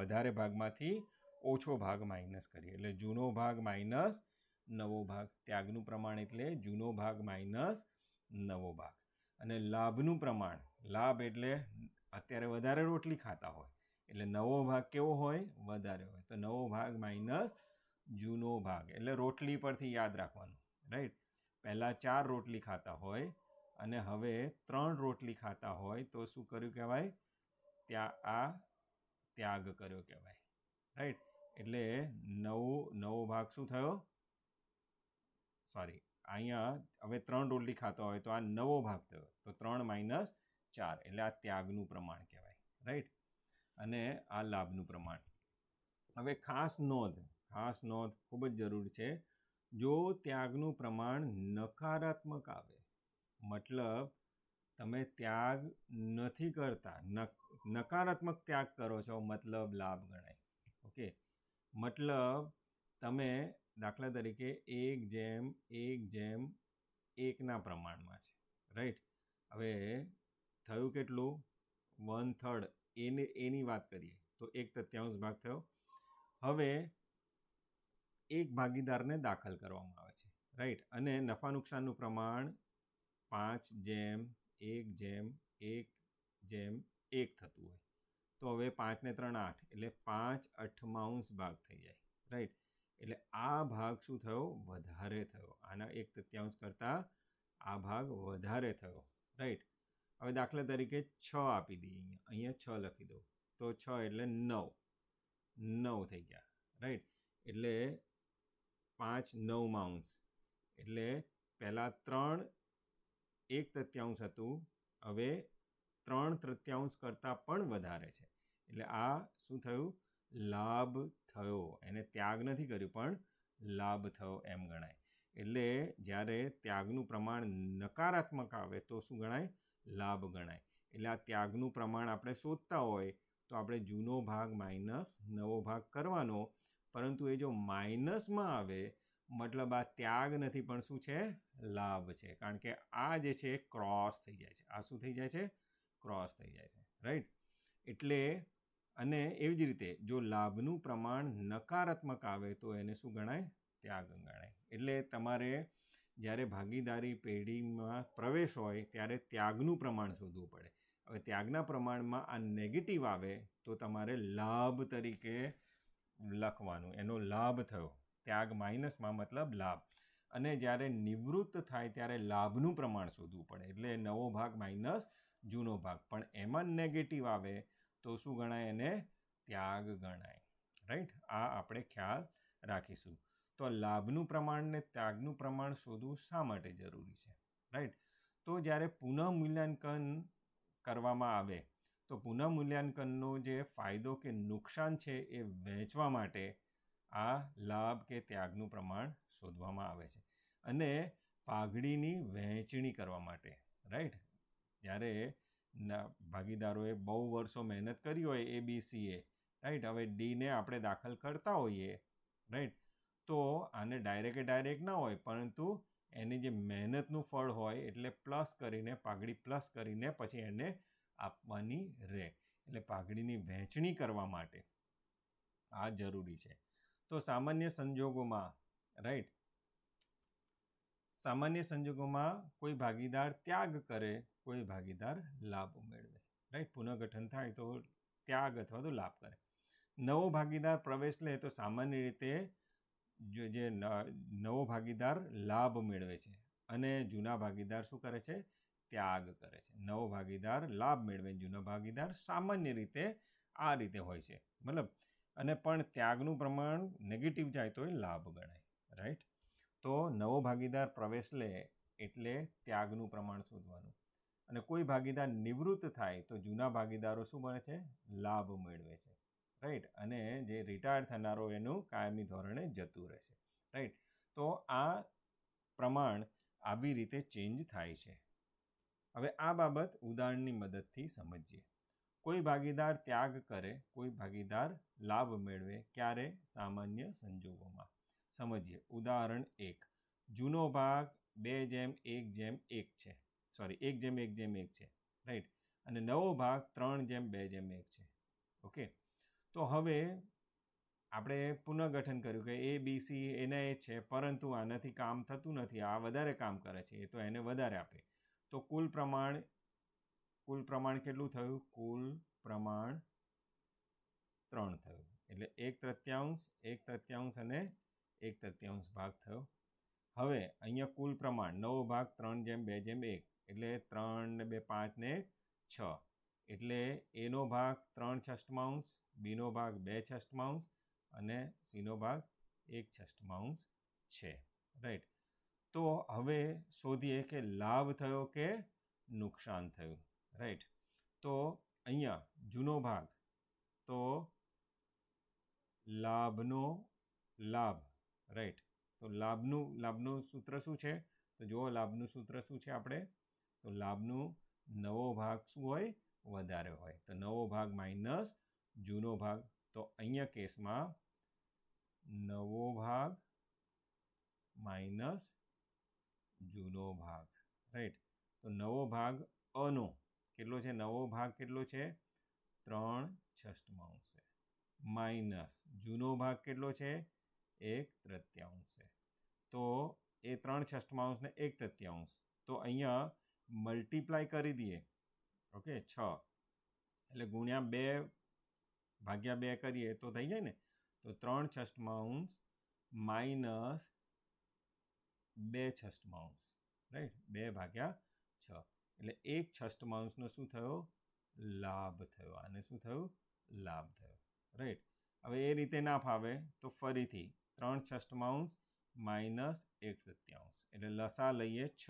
વધારે ભાગમાંથી ઓછો ભાગ માઇનસ કરીએ એટલે જૂનો ભાગ માઇનસ નવો ભાગ ત્યાગનું પ્રમાણ એટલે જૂનો ભાગ માઇનસ નવો ભાગ અને લાભનું પ્રમાણ લાભ એટલે અત્યારે વધારે રોટલી ખાતા હોય એટલે નવો ભાગ કેવો હોય વધારે હોય તો નવો ભાગ માઇનસ જૂનો ભાગ એટલે રોટલી પરથી યાદ રાખવાનું રાઈટ પહેલાં ચાર રોટલી ખાતા હોય અને હવે ત્રણ રોટલી ખાતા હોય તો શું કર્યું કહેવાય ત્યાં આ ત્યાગ કર્યો કહેવાય રાઈટ એટલે નવો નવો ભાગ શું થયો સોરી અહીંયા હવે ત્રણ રોટલી ખાતા હોય તો આ નવો ભાગ થયો તો ત્રણ માઇનસ ચાર એટલે આ ત્યાગનું પ્રમાણ કહેવાય રાઈટ અને આ લાભનું પ્રમાણ હવે ખાસ નોંધ ખાસ નોંધ ખૂબ જ જરૂર છે જો ત્યાગનું પ્રમાણ નકારાત્મક આવે મતલબ તમે ત્યાગ નથી કરતા નકારાત્મક ત્યાગ કરો છો મતલબ લાભ ગણાય ઓકે મતલબ તમે દાખલા તરીકે એક જેમ એક જેમ એકના પ્રમાણમાં છે રાઈટ હવે થયું કેટલું વન થર્ડ એને એની વાત કરીએ તો એક તથ્યાંશ ભાગ થયો હવે એક ભાગીદારને દાખલ કરવામાં આવે છે રાઈટ અને નફા નુકસાનનું પ્રમાણ પાંચ જેમ એક જેમ એક જેમ એક થતું હોય તો હવે પાંચને ત્રણ આઠ એટલે પાંચ અઠમાઉન્સ ભાગ થઈ જાય રાઈટ એટલે આ ભાગ શું થયો વધારે થયો આના એક તૃત્યાંશ કરતાં આ ભાગ વધારે થયો રાઈટ હવે દાખલા તરીકે છ આપી દઈએ અહીંયા અહીંયા છ લખી દઉં તો છ એટલે નવ નવ થઈ ગયા રાઈટ એટલે પાંચ નવ માઉન્સ એટલે પહેલાં ત્રણ એક તૃત્યાંશ હતું હવે ત્રણ તૃત્યાંશ કરતાં પણ વધારે છે એટલે આ શું થયું લાભ થયો એને ત્યાગ નથી કર્યું પણ લાભ થયો એમ ગણાય એટલે જ્યારે ત્યાગનું પ્રમાણ નકારાત્મક આવે તો શું ગણાય લાભ ગણાય એટલે આ ત્યાગનું પ્રમાણ આપણે શોધતા હોય તો આપણે જૂનો ભાગ માઇનસ નવો ભાગ કરવાનો પરંતુ એ જો માઇનસમાં આવે મતલબ આ ત્યાગ નથી પણ શું છે લાભ છે કારણ કે આ જે છે ક્રોસ થઈ જાય છે આ શું થઈ જાય છે ક્રોસ થઈ જાય છે રાઈટ એટલે અને એવી જ રીતે જો લાભનું પ્રમાણ નકારાત્મક આવે તો એને શું ગણાય ત્યાગ ગણાય એટલે તમારે જ્યારે ભાગીદારી પેઢીમાં પ્રવેશ હોય ત્યારે ત્યાગનું પ્રમાણ શોધવું પડે હવે ત્યાગના પ્રમાણમાં આ નેગેટિવ આવે તો તમારે લાભ તરીકે લખવાનું એનો લાભ થયો ત્યાગ માઇનસમાં મતલબ લાભ અને જ્યારે નિવૃત્ત થાય ત્યારે લાભનું પ્રમાણ શોધવું પડે એટલે નવો ભાગ માઇનસ જૂનો ભાગ પણ એમાં નેગેટિવ આવે તો શું ગણાય એને ત્યાગ ગણાય રાઈટ આ આપણે ખ્યાલ રાખીશું તો લાભનું પ્રમાણ ને ત્યાગનું પ્રમાણ શોધવું શા માટે જરૂરી છે રાઈટ તો જ્યારે પુનઃમૂલ્યાંકન કરવામાં આવે તો પુનઃમૂલ્યાંકનનો જે ફાયદો કે નુકસાન છે એ વહેંચવા માટે આ લાભ કે ત્યાગનું પ્રમાણ શોધવામાં આવે છે અને પાઘડીની વહેંચણી કરવા માટે રાઈટ જ્યારે ભાગીદારોએ બહુ વર્ષો મહેનત કરી હોય એ બી સીએ રાઈટ હવે ડીને આપણે દાખલ કરતા હોઈએ રાઈટ તો આને ડાયરેક્ટે ડાયરેક્ટ ના હોય પરંતુ એની જે મહેનતનું ફળ હોય એટલે પ્લસ કરીને પાઘડી પ્લસ કરીને પછી એને આપવાની રહે એટલે પાઘડીની વહેંચણી કરવા માટે આ જરૂરી છે તો સામાન્ય સંજોગોમાં રાઈટ સામાન્ય સંજોગોમાં કોઈ ભાગીદાર ત્યાગ કરે કોઈ ભાગીદાર લાભ મેળવે રાઈટ પુનઃગઠન થાય તો ત્યાગ અથવા તો લાભ કરે નવો ભાગીદાર પ્રવેશ લે તો સામાન્ય રીતે જે નવો ભાગીદાર લાભ મેળવે છે અને જૂના ભાગીદાર શું કરે છે ત્યાગ કરે છે નવો ભાગીદાર લાભ મેળવે જૂનો ભાગીદાર સામાન્ય રીતે આ રીતે હોય છે મતલબ અને પણ ત્યાગનું પ્રમાણ નેગેટિવ જાય તો એ લાભ ગણાય રાઈટ તો નવો ભાગીદાર પ્રવેશ લે એટલે ત્યાગનું પ્રમાણ શોધવાનું અને કોઈ ભાગીદાર નિવૃત્ત થાય તો જૂના ભાગીદારો શું બને છે લાભ મેળવે છે રાઈટ અને જે રિટાયર થનારો એનું કાયમી ધોરણે જતું રહેશે રાઈટ તો આ પ્રમાણ આવી રીતે ચેન્જ થાય છે હવે આ બાબત ઉદાહરણની મદદથી સમજીએ કોઈ ભાગીદાર ત્યાગ કરે કોઈ ભાગીદાર લાભ મેળવે ક્યારે સામાન્ય સંજોગોમાં સમજીએ ઉદાહરણ એક જૂનો ભાગ બે જેમ એક જેમ એક છે સોરી એક જેમ એક જેમ એક છે રાઈટ અને નવો ભાગ ત્રણ જેમ બે જેમ એક છે ઓકે તો હવે આપણે પુનઃગઠન કર્યું કે એ બી સી એને એ છે પરંતુ આનાથી કામ થતું નથી આ વધારે કામ કરે છે એ તો એને વધારે આપે તો કુલ પ્રમાણ કુલ પ્રમાણ કેટલું થયું કુલ પ્રમાણ ત્રણ થયું એટલે એક તૃત્યાંશ એક તૃત્યાંશ અને એક તૃત્યાંશ ભાગ થયો હવે અહીંયા કુલ પ્રમાણ નવો ભાગ ત્રણ જેમ બે જેમ એક એટલે ત્રણ ને બે પાંચ ને છ એટલે એનો ભાગ ત્રણ છષ્ટમાંશ બીનો ભાગ બે છસ્ટ માઉન્સ અને સીનો ભાગ એક છસ્ટ માઉન્સ છે રાઈટ તો હવે શોધીએ કે લાભ થયો કે નુકસાન થયું રાઈટ તો અહીંયા જૂનો ભાગ તો લાભનો લાભ રાઈટ તો લાભનું લાભનું સૂત્ર શું છે તો જુઓ લાભનું સૂત્ર શું છે આપણે તો લાભનું નવો ભાગ શું હોય વધારે હોય તો નવો ભાગ માઇનસ જૂનો ભાગ તો અહીંયા કેસમાં નવો ભાગ માઇનસ જૂનો ભાગ રાઈટ તો નવો ભાગ અનો કેટલો છે નવો ભાગ કેટલો છે ત્રણ છઠમાં માઇનસ જૂનો ભાગ કેટલો છે એક તૃત્યાંશે તો એ ત્રણ છઠમાં એક તૃત્યાંશ તો અહીંયા મલ્ટીપ્લાય કરી દઈએ ઓકે છ એટલે ગુણ્યા બે ભાગ્યા બે કરીએ તો થઈ જાય ને તો ત્રણ છષ્ટમાઉન્સ માઇનસ બે છસ્ટ માઉન્સ રાઈટ બે ભાગ્યા છ એટલે એક છસ્ટ માઉન્સનો શું થયો લાભ થયો આને શું થયું લાભ થયો રાઈટ હવે એ રીતે ના ફાવે તો ફરીથી ત્રણ છસ્ટ માઇનસ એક સત્યાંશ એટલે લસા લઈએ છ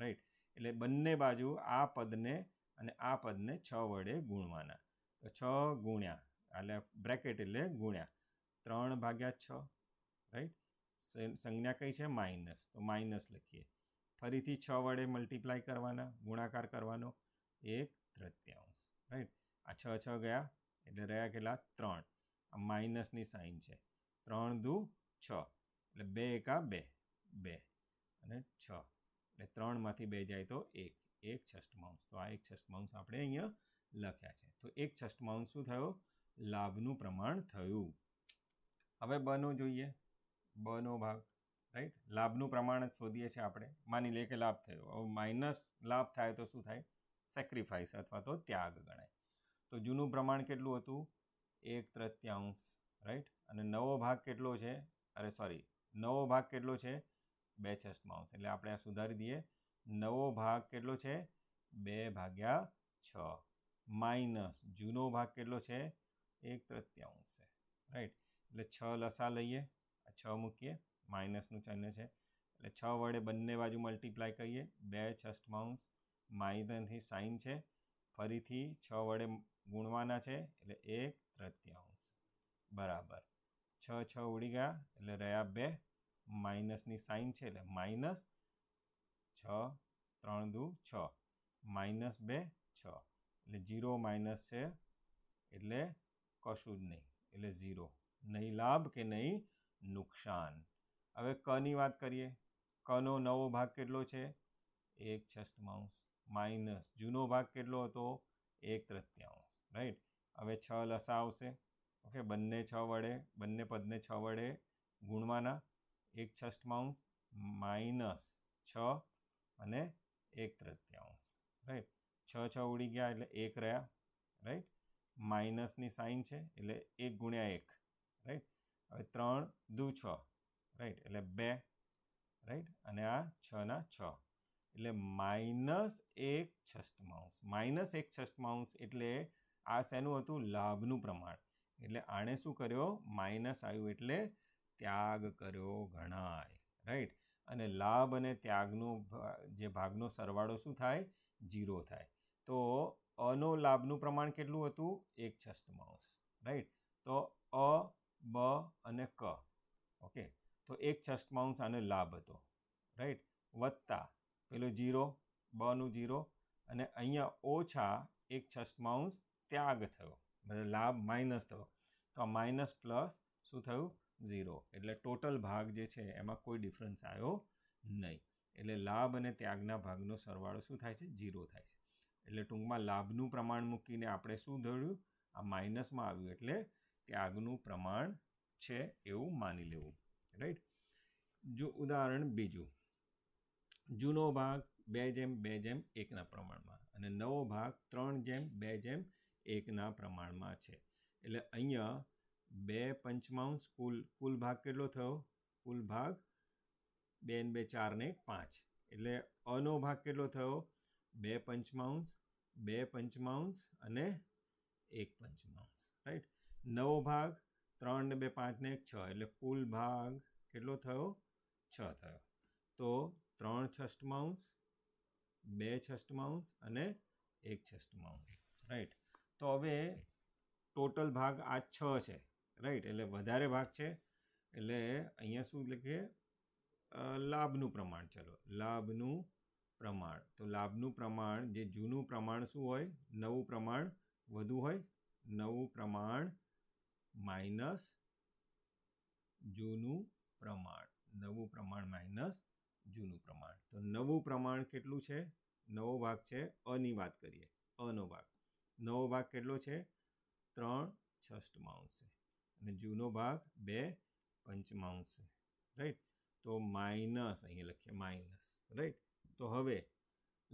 રાઈટ એટલે બંને બાજુ આ પદને અને આ પદને છ વડે ગુણવાના છ ગુણ્યા એટલે બ્રેકેટ એટલે ગુણ્યા ત્રણ ભાગ્યા છ રાઈટ સંજ્ઞા કઈ છે માઇનસ તો માઇનસ લખીએ ફરીથી છ વડે મલ્ટીપ્લાય કરવાના ગુણાકાર કરવાનો એક તૃત્યાંશ રાઈટ આ છ છ ગયા એટલે રહ્યા કેટલા ત્રણ આ માઇનસની સાઇન છે ત્રણ દુ છ એટલે બે એકા બે બે અને છ એટલે ત્રણમાંથી બે જાય તો એક એક છષ્ટમાંશ તો આ એક છષ્ટમાંશ આપણે અહીંયા લખ્યા છે તો એક છઠ્ઠમાંશ શું થયો લાભનું પ્રમાણ થયું હવે બનો જોઈએ બનો ભાગ રાઈટ લાભનું પ્રમાણ જ શોધીએ છીએ આપણે માની લઈએ કે લાભ થયો હવે માઇનસ લાભ થાય તો શું થાય સેક્રિફાઈસ અથવા તો ત્યાગ ગણાય તો જૂનું પ્રમાણ કેટલું હતું એક તૃત્યાંશ રાઈટ અને નવો ભાગ કેટલો છે અરે સોરી નવો ભાગ કેટલો છે બે છઠમાંશ એટલે આપણે આ સુધારી દઈએ નવો ભાગ કેટલો છે બે ભાગ્યા છ માઇનસ જૂનો ભાગ કેટલો છે એક તૃત્યાંશ રાઈટ એટલે છ લસા લઈએ આ છ મૂકીએ માઇનસનું ચિહ્ન છે એટલે છ વડે બંને બાજુ મલ્ટીપ્લાય કરીએ બે છષ્ટમાંશ માઇનસથી સાઇન છે ફરીથી છ વડે ગુણવાના છે એટલે એક તૃત્યાંશ બરાબર છ છ ઉડી ગયા એટલે રહ્યા બે માઇનસની સાઇન છે એટલે માઇનસ છ ત્રણ દુ છ માઇનસ બે છ એટલે ઝીરો માઇનસ છે એટલે કશું જ નહીં એટલે ઝીરો નહીં લાભ કે નહીં નુકસાન હવે કની વાત કરીએ કનો નવો ભાગ કેટલો છે એક છષ્ટમાંશ માઇનસ જૂનો ભાગ કેટલો હતો એક તૃત્યાંશ રાઈટ હવે છ લસા આવશે ઓકે બંને છ વડે બંને પદને છ વડે ગુણવાના એક છષ્ટમાંશ માઇનસ છ અને એક તૃત્યાંશ રાઈટ છ છ ઉડી ગયા એટલે એક રહ્યા રાઈટ માઇનસની સાઇન છે એટલે એક ગુણ્યા એક રાઈટ હવે ત્રણ દુ છ રાઈટ એટલે બે રાઈટ અને આ છના છ એટલે માઇનસ એક છષ્ટમાંશ માઇનસ એક છષ્ટમાંશ એટલે આ શેનું હતું લાભનું પ્રમાણ એટલે આણે શું કર્યો માઇનસ આવ્યું એટલે ત્યાગ કર્યો ગણાય રાઈટ અને લાભ અને ત્યાગનો જે ભાગનો સરવાળો શું થાય જીરો થાય તો અનો લાભનું પ્રમાણ કેટલું હતું એક છષ્ટમાંશ રાઈટ તો અ બ અને ક ઓકે તો એક છષ્ટમાંશ આનો લાભ હતો રાઈટ વત્તા પેલો જીરો બનું જીરો અને અહીંયા ઓછા એક છષ્ટમાંશ ત્યાગ થયો મતલબ લાભ માઇનસ થયો તો આ માઇનસ પ્લસ શું થયું ઝીરો એટલે ટોટલ ભાગ જે છે એમાં કોઈ ડિફરન્સ આવ્યો નહીં એટલે લાભ અને ત્યાગના ભાગનો સરવાળો શું થાય છે ઝીરો થાય છે એટલે ટૂંકમાં લાભનું પ્રમાણ મૂકીને આપણે શું ધર્યું આ માઇનસમાં આવ્યું એટલે ત્યાગનું પ્રમાણ છે એવું માની લેવું રાઈટ જો ઉદાહરણ બીજું જૂનો ભાગ બે જેમ બે જેમ એકના પ્રમાણમાં અને નવો ભાગ ત્રણ જેમ બે જેમ એકના પ્રમાણમાં છે એટલે અહીંયા બે પંચમાંશ કુલ કુલ ભાગ કેટલો થયો કુલ ભાગ બે ને બે ચાર ને પાંચ એટલે અનો ભાગ કેટલો થયો બે પંચમાંશ બે પંચમાંશ અને એક પંચમાંશ રાઈટ નવો ભાગ ત્રણ ને બે પાંચ ને એક છ એટલે કુલ ભાગ કેટલો થયો છ થયો તો ત્રણ છષ્ટમાંશ બે છષ્ટમાંશ અને એક છષ્ટમાંશ રાઈટ તો હવે ટોટલ ભાગ આ છ છે રાઈટ એટલે વધારે ભાગ છે એટલે અહીંયા શું લખીએ લાભનું પ્રમાણ ચલો લાભનું પ્રમાણ તો લાભનું પ્રમાણ જે જૂનું પ્રમાણ શું હોય નવું પ્રમાણ વધુ હોય નવું પ્રમાણ માઇનસ જૂનું પ્રમાણ નવું પ્રમાણ માઇનસ જૂનું પ્રમાણ તો નવું પ્રમાણ કેટલું છે નવો ભાગ છે અની વાત કરીએ અનો ભાગ નવો ભાગ કેટલો છે ત્રણ છષ્ટમાંશ છે અને જૂનો ભાગ બે પંચમાંશ છે રાઈટ તો માઇનસ અહીંયા લખીએ માઇનસ રાઈટ તો હવે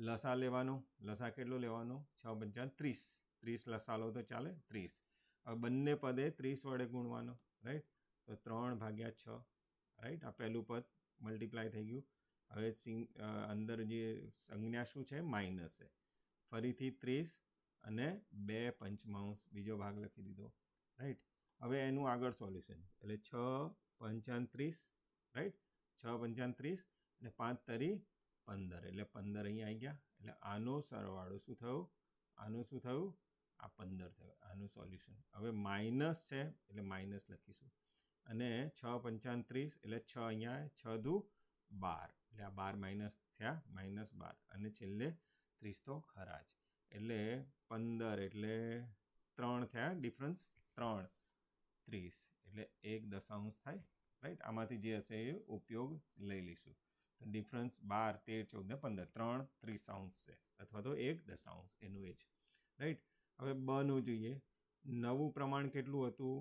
લસા લેવાનો લસા કેટલો લેવાનો છ પંચા ત્રીસ ત્રીસ લસા લો તો ચાલે ત્રીસ હવે બંને પદે ત્રીસ વડે ગુણવાનો રાઈટ તો ત્રણ ભાગ્યા છ રાઈટ આ પહેલું પદ મલ્ટીપ્લાય થઈ ગયું હવે સિંગ અંદર જે સંજ્ઞા શું છે માઇનસ છે ફરીથી ત્રીસ અને બે પંચમાંશ બીજો ભાગ લખી દીધો રાઈટ હવે એનું આગળ સોલ્યુશન એટલે છ પંચાંત્રીસ રાઈટ છ પંચાંત્રીસ અને પાંચ તરી પંદર એટલે પંદર અહીંયા આવી ગયા એટલે આનો સરવાળો શું થયું આનું શું થયું આ પંદર થયું આનું સોલ્યુશન હવે માઇનસ છે એટલે માઇનસ લખીશું અને છ પંચાત્રીસ એટલે છ અહીંયા છ દુ બાર એટલે આ બાર માઇનસ થયા માઇનસ બાર અને છેલ્લે ત્રીસ તો ખરા જ એટલે પંદર એટલે ત્રણ થયા ડિફરન્સ ત્રણ ત્રીસ એટલે એક દશાંશ થાય રાઈટ આમાંથી જે હશે એ ઉપયોગ લઈ લઈશું ડિફરન્સ બાર તેર ચૌદ ને પંદર ત્રણ ત્રિસાંશ છે અથવા તો એક દશાંશ એનું એ છે રાઈટ હવે બનું જોઈએ નવું પ્રમાણ કેટલું હતું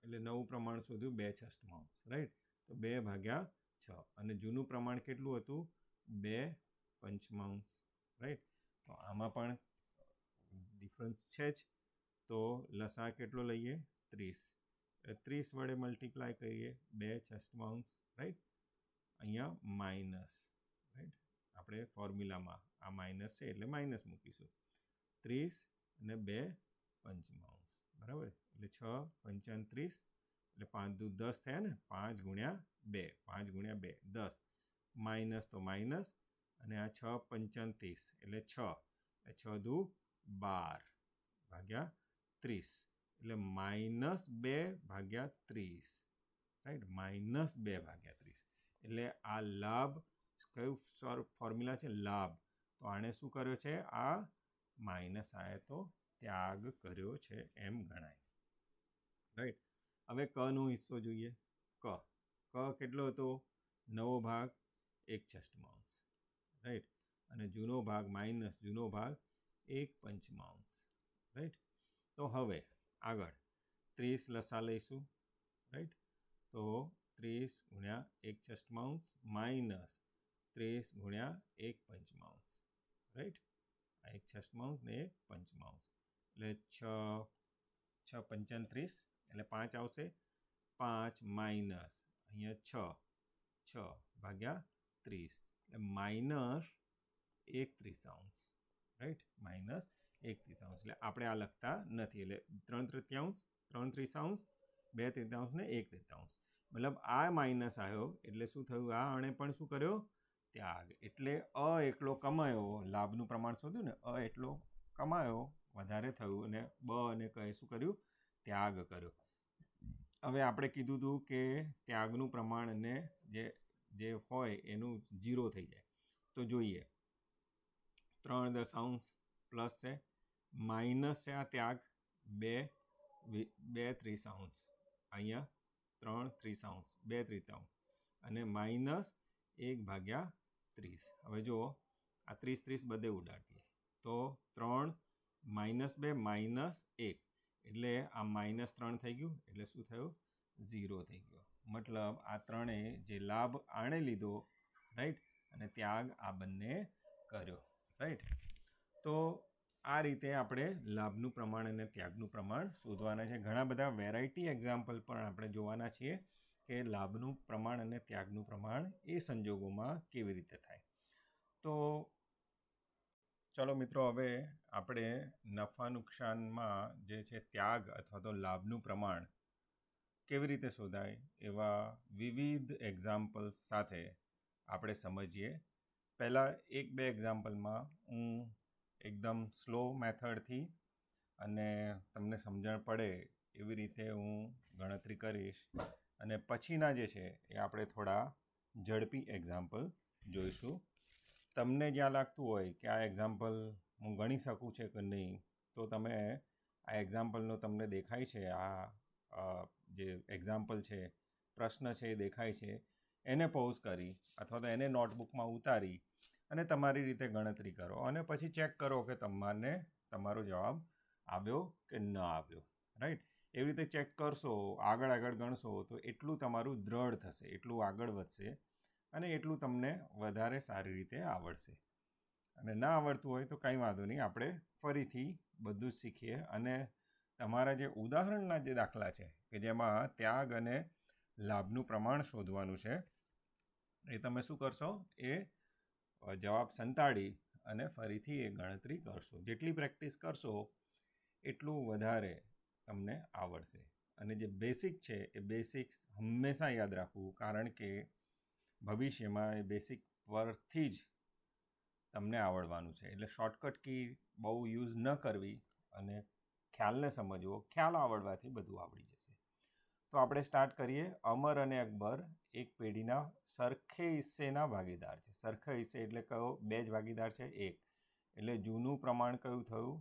એટલે નવું પ્રમાણ શોધ્યું બે છઠમાં અંશ રાઈટ તો બે ભાગ્યા છ અને જૂનું પ્રમાણ કેટલું હતું બે પંચમાઉન્સ રાઈટ તો આમાં પણ ડિફરન્સ છે જ તો લસા કેટલો લઈએ ત્રીસ ત્રીસ વડે મલ્ટીપ્લાય કરીએ બે છઠમાંશ રાઈટ અહીંયા માઇનસ રાઈટ આપણે ફોર્મ્યુલામાં આ માઇનસ છે એટલે માઇનસ મૂકીશું ત્રીસ અને બે પંચમાંશ બરાબર એટલે છ પંચાવન ત્રીસ એટલે પાંચ દૂ દસ થયા ને પાંચ ગુણ્યા બે પાંચ ગુણ્યા બે દસ માઇનસ તો માઇનસ અને આ છ પંચાવન ત્રીસ એટલે છ એટલે છ દૂ બાર ભાગ્યા ત્રીસ એટલે માઇનસ બે ભાગ્યા ત્રીસ રાઈટ માઇનસ બે ભાગ્યા ત્રીસ એટલે આ લાભ કયું સ્વરૂપ ફોર્મ્યુલા છે લાભ તો આણે શું કર્યો છે આ માઇનસ આએ તો ત્યાગ કર્યો છે એમ ગણાય રાઈટ હવે કનો હિસ્સો જોઈએ ક ક કેટલો હતો નવો ભાગ એક છષ્ટમાંશ રાઈટ અને જૂનો ભાગ માઇનસ જૂનો ભાગ એક પંચમાંશ રાઈટ તો હવે આગળ ત્રીસ લસા લઈશું રાઈટ તો ત્રીસ ગુણ્યા એક ચષ્ટમાંશ માઇનસ ત્રીસ ગુણ્યા એક પંચમાંશ રાઈટ આ એક છષ્ટમાંશ ને એક પંચમાંશ એટલે છ છ પંચત્રીસ એટલે પાંચ આવશે પાંચ માઇનસ અહીંયા છ છ ભાગ્યા ત્રીસ એટલે માઇનસ એક ત્રીસાંશ રાઈટ માઇનસ એક ત્રીસાંશ એટલે આપણે આ લખતા નથી એટલે ત્રણ તૃતીયાંશ ત્રણ ત્રીસાંશ બે તૃતીયાંશ ને એક તૃતીયાંશ મતલબ આ માઇનસ આવ્યો એટલે શું થયું આ અણે પણ શું કર્યો ત્યાગ એટલે અ એટલો કમાયો લાભનું પ્રમાણ શોધ્યું ને અ એટલો કમાયો વધારે થયું અને બ અને કહે શું કર્યું ત્યાગ કર્યો હવે આપણે કીધું હતું કે ત્યાગનું પ્રમાણ અને જે જે હોય એનું જીરો થઈ જાય તો જોઈએ ત્રણ દશાંશ પ્લસ છે માઇનસ છે આ ત્યાગ બે બે ત્રીસ અંશ અહીંયા ત્રણ ત્રીસાંશ બે ત્રિતાંશ અને માઇનસ એક ભાગ્યા ત્રીસ હવે જુઓ આ ત્રીસ ત્રીસ બધે ઉડાડીએ તો ત્રણ માઇનસ બે માઇનસ એક એટલે આ માઇનસ ત્રણ થઈ ગયું એટલે શું થયું ઝીરો થઈ ગયો મતલબ આ ત્રણે જે લાભ આણે લીધો રાઈટ અને ત્યાગ આ બંને કર્યો રાઈટ તો આ રીતે આપણે લાભનું પ્રમાણ અને ત્યાગનું પ્રમાણ શોધવાના છે ઘણા બધા વેરાયટી એક્ઝામ્પલ પણ આપણે જોવાના છીએ કે લાભનું પ્રમાણ અને ત્યાગનું પ્રમાણ એ સંજોગોમાં કેવી રીતે થાય તો ચલો મિત્રો હવે આપણે નફા નુકસાનમાં જે છે ત્યાગ અથવા તો લાભનું પ્રમાણ કેવી રીતે શોધાય એવા વિવિધ એક્ઝામ્પલ્સ સાથે આપણે સમજીએ પહેલાં એક બે એક્ઝામ્પલમાં હું એકદમ સ્લો મેથડથી અને તમને સમજણ પડે એવી રીતે હું ગણતરી કરીશ અને પછીના જે છે એ આપણે થોડા ઝડપી એક્ઝામ્પલ જોઈશું તમને જ્યાં લાગતું હોય કે આ એક્ઝામ્પલ હું ગણી શકું છે કે નહીં તો તમે આ એક્ઝામ્પલનો તમને દેખાય છે આ જે એક્ઝામ્પલ છે પ્રશ્ન છે એ દેખાય છે એને પોઝ કરી અથવા તો એને નોટબુકમાં ઉતારી અને તમારી રીતે ગણતરી કરો અને પછી ચેક કરો કે તમારને તમારો જવાબ આવ્યો કે ન આવ્યો રાઈટ એવી રીતે ચેક કરશો આગળ આગળ ગણશો તો એટલું તમારું દ્રઢ થશે એટલું આગળ વધશે અને એટલું તમને વધારે સારી રીતે આવડશે અને ના આવડતું હોય તો કંઈ વાંધો નહીં આપણે ફરીથી બધું જ શીખીએ અને તમારા જે ઉદાહરણના જે દાખલા છે કે જેમાં ત્યાગ અને લાભનું પ્રમાણ શોધવાનું છે એ તમે શું કરશો એ જવાબ સંતાડી અને ફરીથી એ ગણતરી કરશો જેટલી પ્રેક્ટિસ કરશો એટલું વધારે તમને આવડશે અને જે બેસિક છે એ બેસિક્સ હંમેશા યાદ રાખવું કારણ કે ભવિષ્યમાં એ બેસિક પરથી જ તમને આવડવાનું છે એટલે શોર્ટકટ કી બહુ યુઝ ન કરવી અને ખ્યાલને સમજવો ખ્યાલ આવડવાથી બધું આવડી જશે તો આપણે સ્ટાર્ટ કરીએ અમર અને અકબર એક પેઢીના સરખે હિસ્સેના ભાગીદાર છે સરખે હિસ્સે એટલે કયો બે જ ભાગીદાર છે એક એટલે જૂનું પ્રમાણ કયું થયું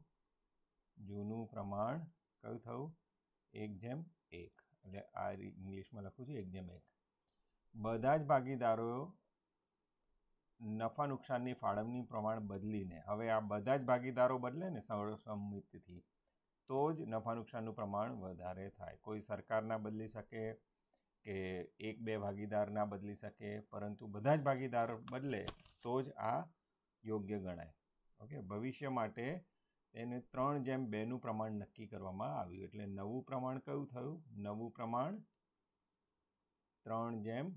જૂનું પ્રમાણ કયું થયું એક જેમ એક એટલે આ ઇંગ્લિશમાં લખું છું એક જેમ એક બધા જ ભાગીદારો નફા નુકસાનની ફાળવણી પ્રમાણ બદલીને હવે આ બધા જ ભાગીદારો બદલે ને સર્વસંમતિથી તો જ નફા નુકસાનનું પ્રમાણ વધારે થાય કોઈ સરકારના બદલી શકે કે એક બે ભાગીદાર ના બદલી શકે પરંતુ બધા જ ભાગીદાર બદલે તો જ આ યોગ્ય ગણાય ઓકે ભવિષ્ય માટે એને ત્રણ જેમ બેનું પ્રમાણ નક્કી કરવામાં આવ્યું એટલે નવું પ્રમાણ કયું થયું નવું પ્રમાણ ત્રણ જેમ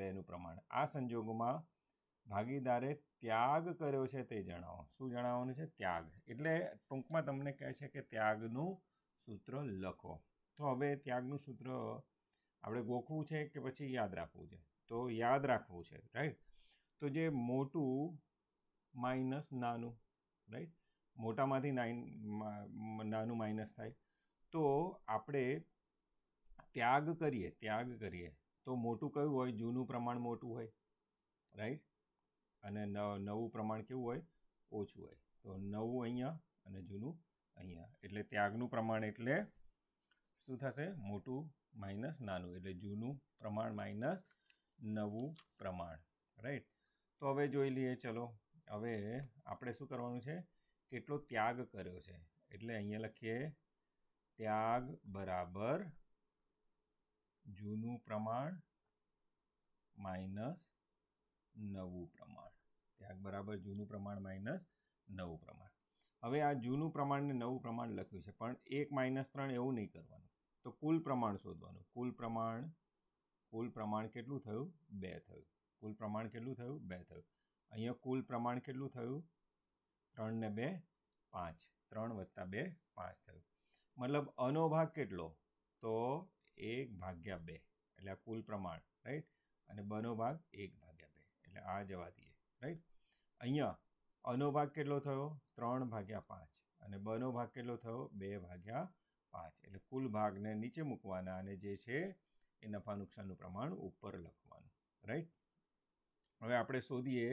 બેનું પ્રમાણ આ સંજોગોમાં ભાગીદારે ત્યાગ કર્યો છે તે જણાવો શું જણાવવાનું છે ત્યાગ એટલે ટૂંકમાં તમને કહે છે કે ત્યાગનું સૂત્ર લખો તો હવે ત્યાગનું સૂત્ર આપણે ગોખવું છે કે પછી યાદ રાખવું છે તો યાદ રાખવું છે રાઈટ તો જે મોટું માઇનસ નાનું રાઈટ મોટામાંથી નાઇન નાનું માઇનસ થાય તો આપણે ત્યાગ કરીએ ત્યાગ કરીએ તો મોટું કયું હોય જૂનું પ્રમાણ મોટું હોય રાઈટ અને નવું પ્રમાણ કેવું હોય ઓછું હોય તો નવું અહીંયા અને જૂનું અહીંયા એટલે ત્યાગનું પ્રમાણ એટલે શું થશે મોટું માઇનસ નાનું એટલે જૂનું પ્રમાણ માઇનસ નવું પ્રમાણ રાઈટ તો હવે જોઈ લઈએ ચલો હવે આપણે શું કરવાનું છે કેટલો ત્યાગ કર્યો છે એટલે અહીંયા લખીએ ત્યાગ બરાબર જૂનું પ્રમાણ માઇનસ નવું પ્રમાણ ત્યાગ બરાબર જૂનું પ્રમાણ માઇનસ નવું પ્રમાણ હવે આ જૂનું પ્રમાણને નવું પ્રમાણ લખ્યું છે પણ એક માઇનસ ત્રણ એવું નહીં કરવાનું તો કુલ પ્રમાણ શોધવાનું કુલ પ્રમાણ કુલ પ્રમાણ કેટલું થયું બે થયું કુલ પ્રમાણ કેટલું થયું બે થયું અહીંયા કુલ પ્રમાણ કેટલું થયું ત્રણ ને બે પાંચ ત્રણ વત્તા બે પાંચ થયું મતલબ અનો ભાગ કેટલો તો એક ભાગ્યા બે એટલે આ કુલ પ્રમાણ રાઈટ અને બનો ભાગ એક ભાગ્યા બે એટલે આ જવા દઈએ રાઈટ અહીંયા અનો ભાગ કેટલો થયો ત્રણ ભાગ્યા પાંચ અને બનો ભાગ કેટલો થયો બે ભાગ્યા પાંચ એટલે કુલ ભાગને નીચે મૂકવાના અને જે છે એ નફા નુકસાનનું પ્રમાણ ઉપર લખવાનું રાઈટ હવે આપણે શોધીએ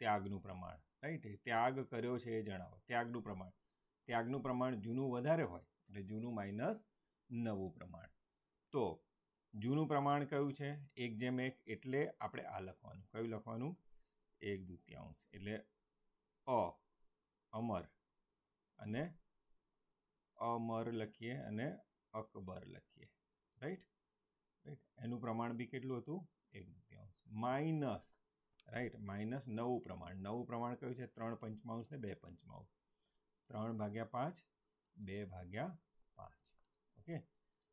ત્યાગનું પ્રમાણ રાઈટ ત્યાગ કર્યો છે એ જણાવો ત્યાગનું પ્રમાણ ત્યાગનું પ્રમાણ જૂનું વધારે હોય એટલે જૂનું માઇનસ નવું પ્રમાણ તો જૂનું પ્રમાણ કયું છે એક જેમ એક એટલે આપણે આ લખવાનું કયું લખવાનું એક દ્વિતીયાંશ એટલે અ અમર અને અમર લખીએ અને અકબર લખીએ રાઈટ રાઈટ એનું પ્રમાણ બી કેટલું હતું એક તૃતીયાંશ માઇનસ રાઈટ માઇનસ નવું પ્રમાણ નવું પ્રમાણ કયું છે ત્રણ પંચમાંશ ને બે પંચમાંશ ત્રણ ભાગ્યા પાંચ બે ભાગ્યા પાંચ ઓકે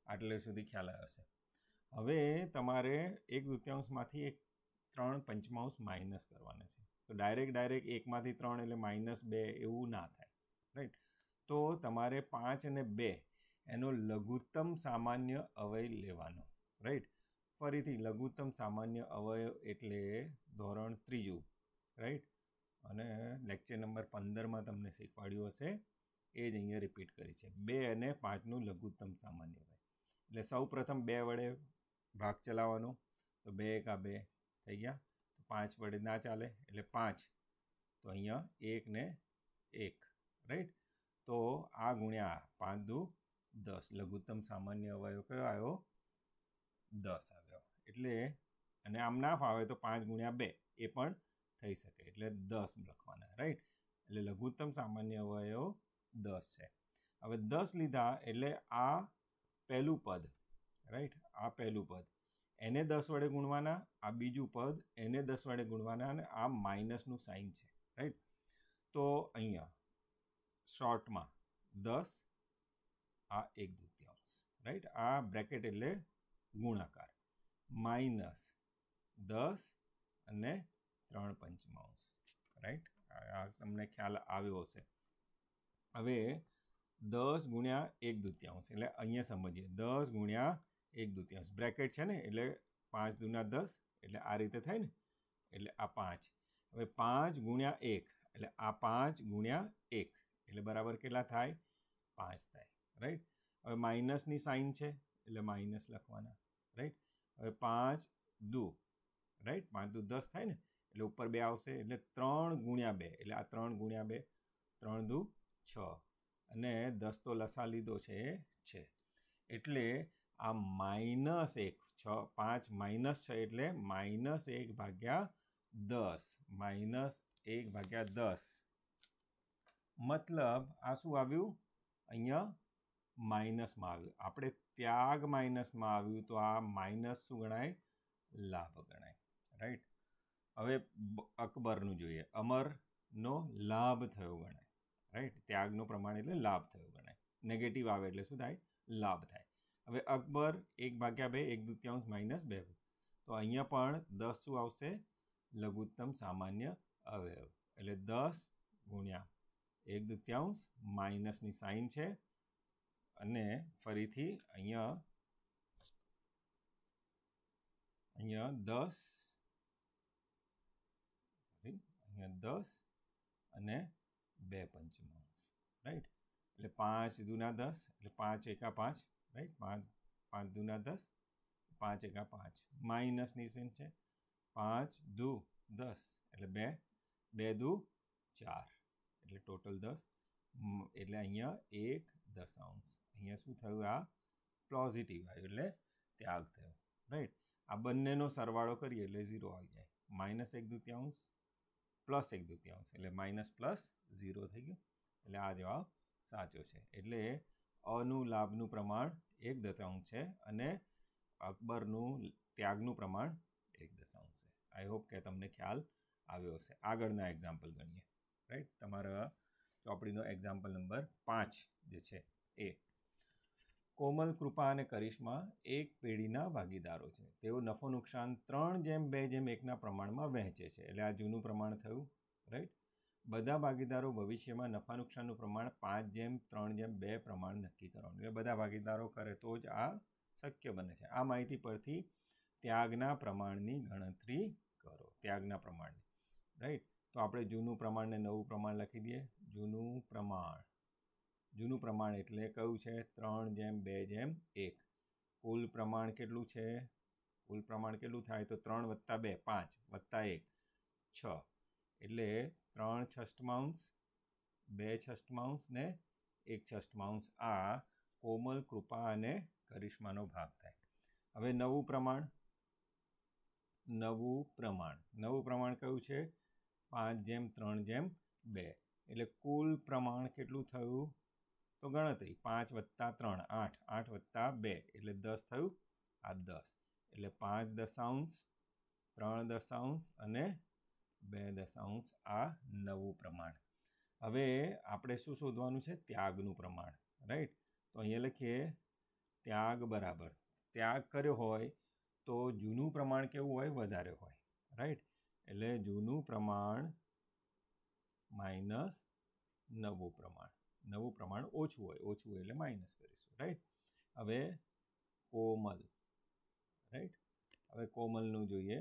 આટલે સુધી ખ્યાલ આવ્યો છે હવે તમારે એક દૃત્યાંશમાંથી એક ત્રણ પંચમાંશ માઇનસ કરવાના છે તો ડાયરેક્ટ ડાયરેક્ટ એકમાંથી ત્રણ એટલે માઇનસ બે એવું ના થાય રાઈટ તો તમારે પાંચ અને બે એનો લઘુત્તમ સામાન્ય અવયવ લેવાનો રાઈટ ફરીથી લઘુત્તમ સામાન્ય અવયવ એટલે ધોરણ ત્રીજું રાઈટ અને લેક્ચર નંબર પંદરમાં તમને શીખવાડ્યું હશે એ જ અહીંયા રિપીટ કરી છે બે અને પાંચનું લઘુત્તમ સામાન્ય અવય એટલે સૌ પ્રથમ બે વડે ભાગ ચલાવવાનો તો બે એકા બે થઈ ગયા તો પાંચ વડે ના ચાલે એટલે પાંચ તો અહીંયા એક ને એક રાઈટ તો આ ગુણ્યા પાંચ દુ દસ લઘુત્તમ સામાન્ય અવયવ કયો આવ્યો દસ આવ્યો એટલે અને આમ ના ફાવે તો પાંચ ગુણ્યા બે એ પણ થઈ શકે એટલે દસ લખવાના રાઈટ એટલે લઘુત્તમ સામાન્ય અવયવ દસ છે હવે દસ લીધા એટલે આ પહેલું પદ રાઈટ આ પહેલું પદ એને દસ વડે ગુણવાના આ બીજું પદ એને દસ વડે ગુણવાના અને આ માઇનસનું સાઇન છે રાઈટ તો અહીંયા શોર્ટમાં દસ આ એક દૃત્યાંશ રાઈટ આ બ્રેકેટ એટલે ગુણાકાર માઇનસ દસ અને ત્રણ પંચમાંશ રાઈટ આ તમને ખ્યાલ આવ્યો હશે હવે દસ ગુણ્યા એક દૃત્યાંશ એટલે અહીંયા સમજીએ દસ ગુણ્યા એક દૃત્યાંશ બ્રેકેટ છે ને એટલે પાંચ દુના દસ એટલે આ રીતે થાય ને એટલે આ પાંચ હવે પાંચ ગુણ્યા એક એટલે આ પાંચ ગુણ્યા એક એટલે બરાબર કેટલા થાય પાંચ થાય રાઈટ હવે માઇનસની સાઇન છે એટલે માઇનસ લખવાના રાઈટ હવે પાંચ દુ રાઈટ પાંચ દુ દસ થાય ને એટલે ઉપર બે આવશે એટલે ત્રણ ગુણ્યા બે એટલે આ ત્રણ ગુણ્યા બે ત્રણ દુ છ અને દસ તો લસા લીધો છે છે એટલે આ માઇનસ એક છ પાંચ માઇનસ છ એટલે માઇનસ એક ભાગ્યા દસ માઇનસ એક ભાગ્યા દસ મતલબ આ શું આવ્યું અહીંયા માઇનસમાં આવ્યું આપણે ત્યાગ માઇનસમાં આવ્યું તો આ માઇનસ શું ગણાય લાભ ગણાય રાઈટ હવે અકબરનું જોઈએ અમરનો લાભ થયો ગણાય રાઈટ ત્યાગનું પ્રમાણ એટલે લાભ થયો ગણાય નેગેટિવ આવે એટલે શું થાય લાભ થાય હવે અકબર એક ભાગ્યા બે એક દૃત્યાંશ માઇનસ બે તો અહીંયા પણ દસ શું આવશે લઘુત્તમ સામાન્ય અવયવ એટલે દસ ગુણ્યા એક દૃત્યાંશ માઇનસની સાઇન છે અને ફરીથી અહીંયા અહીંયા દસ અહીંયા દસ અને બે પંચમાંશ રાઈટ એટલે પાંચ દૂના દસ એટલે પાંચ એકા પાંચ રાઈટ પાંચ પાંચ દૂના દસ પાંચ એકા પાંચ માઇનસની સેન છે પાંચ દુ દસ એટલે બે બે દુ ચાર એટલે ટોટલ દસ એટલે અહીંયા એક દશાંશ અહીંયા શું થયું આ પોઝિટિવ આવ્યું એટલે ત્યાગ થયો રાઈટ આ બંનેનો સરવાળો કરીએ એટલે ઝીરો આવી જાય માઇનસ એક દુત્યાંશ પ્લસ એક દુત્યાંશ એટલે માઇનસ પ્લસ ઝીરો થઈ ગયું એટલે આ જવાબ સાચો છે એટલે અનું લાભનું પ્રમાણ એક દશાંશ છે અને અકબરનું ત્યાગનું પ્રમાણ એક દશાંશ છે આઈ હોપ કે તમને ખ્યાલ આવ્યો હશે આગળના એક્ઝામ્પલ ગણીએ રાઈટ તમારા ચોપડીનો એક્ઝામ્પલ નંબર પાંચ જે છે એ કોમલ કૃપા અને કરિશ્મા એક પેઢીના ભાગીદારો છે તેઓ નફો નુકસાન ત્રણ જેમ બે જેમ એકના પ્રમાણમાં વહેંચે છે એટલે આ જૂનું પ્રમાણ થયું રાઈટ બધા ભાગીદારો ભવિષ્યમાં નફા નુકસાનનું પ્રમાણ પાંચ જેમ ત્રણ જેમ બે પ્રમાણ નક્કી કરવાનું એટલે બધા ભાગીદારો કરે તો જ આ શક્ય બને છે આ માહિતી પરથી ત્યાગના પ્રમાણની ગણતરી કરો ત્યાગના પ્રમાણની રાઈટ તો આપણે જૂનું પ્રમાણને નવું પ્રમાણ લખી દઈએ જૂનું પ્રમાણ જૂનું પ્રમાણ એટલે કયું છે ત્રણ જેમ બે જેમ એક કુલ પ્રમાણ કેટલું છે કુલ પ્રમાણ કેટલું થાય તો ત્રણ વત્તા બે પાંચ વત્તા એક છ એટલે ત્રણ છસ્ટ માઉન્સ બે છસ્ટ માઉન્સ ને એક છસ્ટ માઉન્સ આ કોમલ કૃપા અને કરિશ્માનો ભાગ થાય હવે નવું પ્રમાણ નવું પ્રમાણ નવું પ્રમાણ કયું છે પાંચ જેમ ત્રણ જેમ બે એટલે કુલ પ્રમાણ કેટલું થયું તો ગણતરી પાંચ વત્તા ત્રણ આઠ આઠ વત્તા બે એટલે દસ થયું આ દસ એટલે પાંચ દશાંશ ત્રણ દશાંશ અને બે દશાંશ આ નવું પ્રમાણ હવે આપણે શું શોધવાનું છે ત્યાગનું પ્રમાણ રાઈટ તો અહીંયા લખીએ ત્યાગ બરાબર ત્યાગ કર્યો હોય તો જૂનું પ્રમાણ કેવું હોય વધારે હોય રાઈટ એટલે જૂનું પ્રમાણ માઇનસ નવું પ્રમાણ નવું પ્રમાણ ઓછું હોય ઓછું હોય એટલે માઇનસ કરીશું રાઈટ હવે કોમલ રાઈટ હવે કોમલનું જોઈએ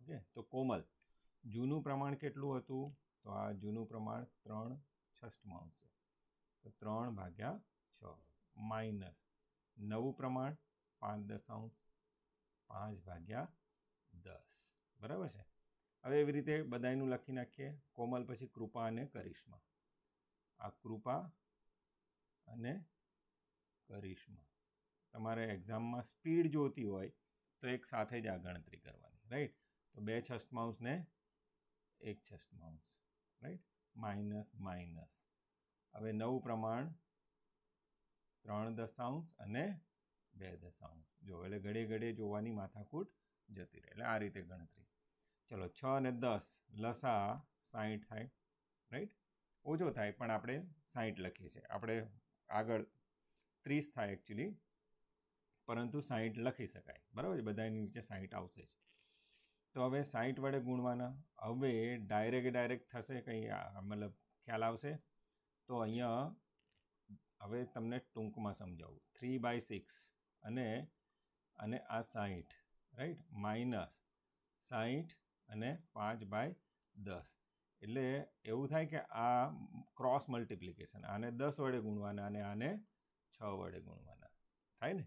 ઓકે તો કોમલ જૂનું પ્રમાણ કેટલું હતું તો આ જૂનું પ્રમાણ ત્રણ છઠમાં આવશે તો ત્રણ ભાગ્યા છ માઇનસ નવું પ્રમાણ પાંચ દશાંશ પાંચ ભાગ્યા દસ બરાબર છે હવે એવી રીતે બધાયનું લખી નાખીએ કોમલ પછી કૃપા અને કરિશ્મા આ કૃપા અને કરિશ્મા તમારે એક્ઝામમાં સ્પીડ જોતી હોય તો એક સાથે જ આ ગણતરી કરવાની રાઈટ તો બે છસ્ટ માઉસ ને એક છસ્ટ માઉસ રાઈટ માઇનસ માઇનસ હવે નવું પ્રમાણ ત્રણ દશાંશ અને બે દશાંશ જો એટલે ઘડે ઘડે જોવાની માથાકૂટ જતી રહે એટલે આ રીતે ગણતરી ચલો છ અને દસ લસા સાહીઠ થાય રાઈટ ઓછો થાય પણ આપણે સાહીઠ લખીએ છીએ આપણે આગળ ત્રીસ થાય એકચ્યુઅલી પરંતુ સાહીઠ લખી શકાય બરાબર છે બધાની નીચે સાહીઠ આવશે જ તો હવે સાહીઠ વડે ગુણવાના હવે ડાયરેક્ટ ડાયરેક્ટ થશે કંઈ મતલબ ખ્યાલ આવશે તો અહીંયા હવે તમને ટૂંકમાં સમજાવું થ્રી બાય સિક્સ અને અને આ સાહીઠ રાઈટ માઇનસ સાહીઠ અને પાંચ બાય દસ એટલે એવું થાય કે આ ક્રોસ મલ્ટિપ્લિકેશન આને દસ વડે ગુણવાના અને આને છ વડે ગુણવાના થાય ને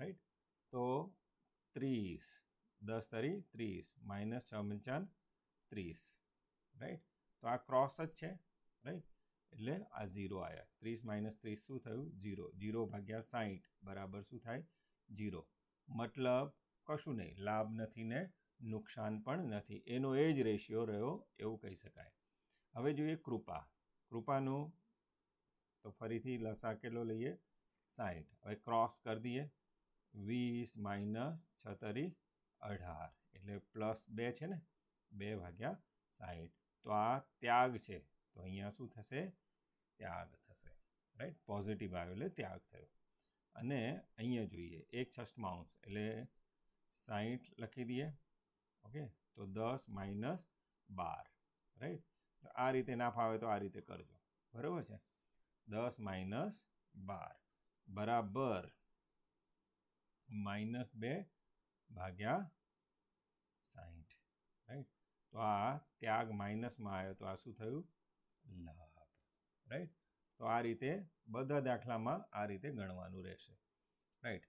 રાઈટ તો ત્રીસ દસ તરી ત્રીસ માઇનસ છ પંચાન ત્રીસ રાઈટ તો આ ક્રોસ જ છે રાઈટ એટલે આ ઝીરો આવ્યા ત્રીસ માઇનસ ત્રીસ શું થયું ઝીરો ઝીરો ભાગ્યા સાહીઠ બરાબર શું થાય ઝીરો મતલબ કશું નહીં લાભ નથી ને નુકસાન પણ નથી એનો એ જ રેશિયો રહ્યો એવું કહી શકાય હવે જોઈએ કૃપા કૃપાનો તો ફરીથી લસાકેલો લઈએ સાઠ હવે ક્રોસ કરી દઈએ વીસ માઇનસ છતરી અઢાર એટલે પ્લસ બે છે ને બે ભાગ્યા સાઠ તો આ ત્યાગ છે તો અહીંયા શું થશે ત્યાગ થશે રાઈટ પોઝિટિવ આવ્યો એટલે ત્યાગ થયો અને અહીંયા જોઈએ એક માઉન્સ એટલે સાઠ લખી દઈએ ઓકે તો દસ માઇનસ બાર રાઈટ આ રીતે ના ફાવે તો આ રીતે કરજો બરાબર છે દસ માઇનસ બાર બરાબર માઇનસ બે ભાગ્યા સાહીઠ રાઈટ તો આ ત્યાગ માઇનસમાં આવ્યો તો આ શું થયું લાભ રાઈટ તો આ રીતે બધા દાખલામાં આ રીતે ગણવાનું રહેશે રાઈટ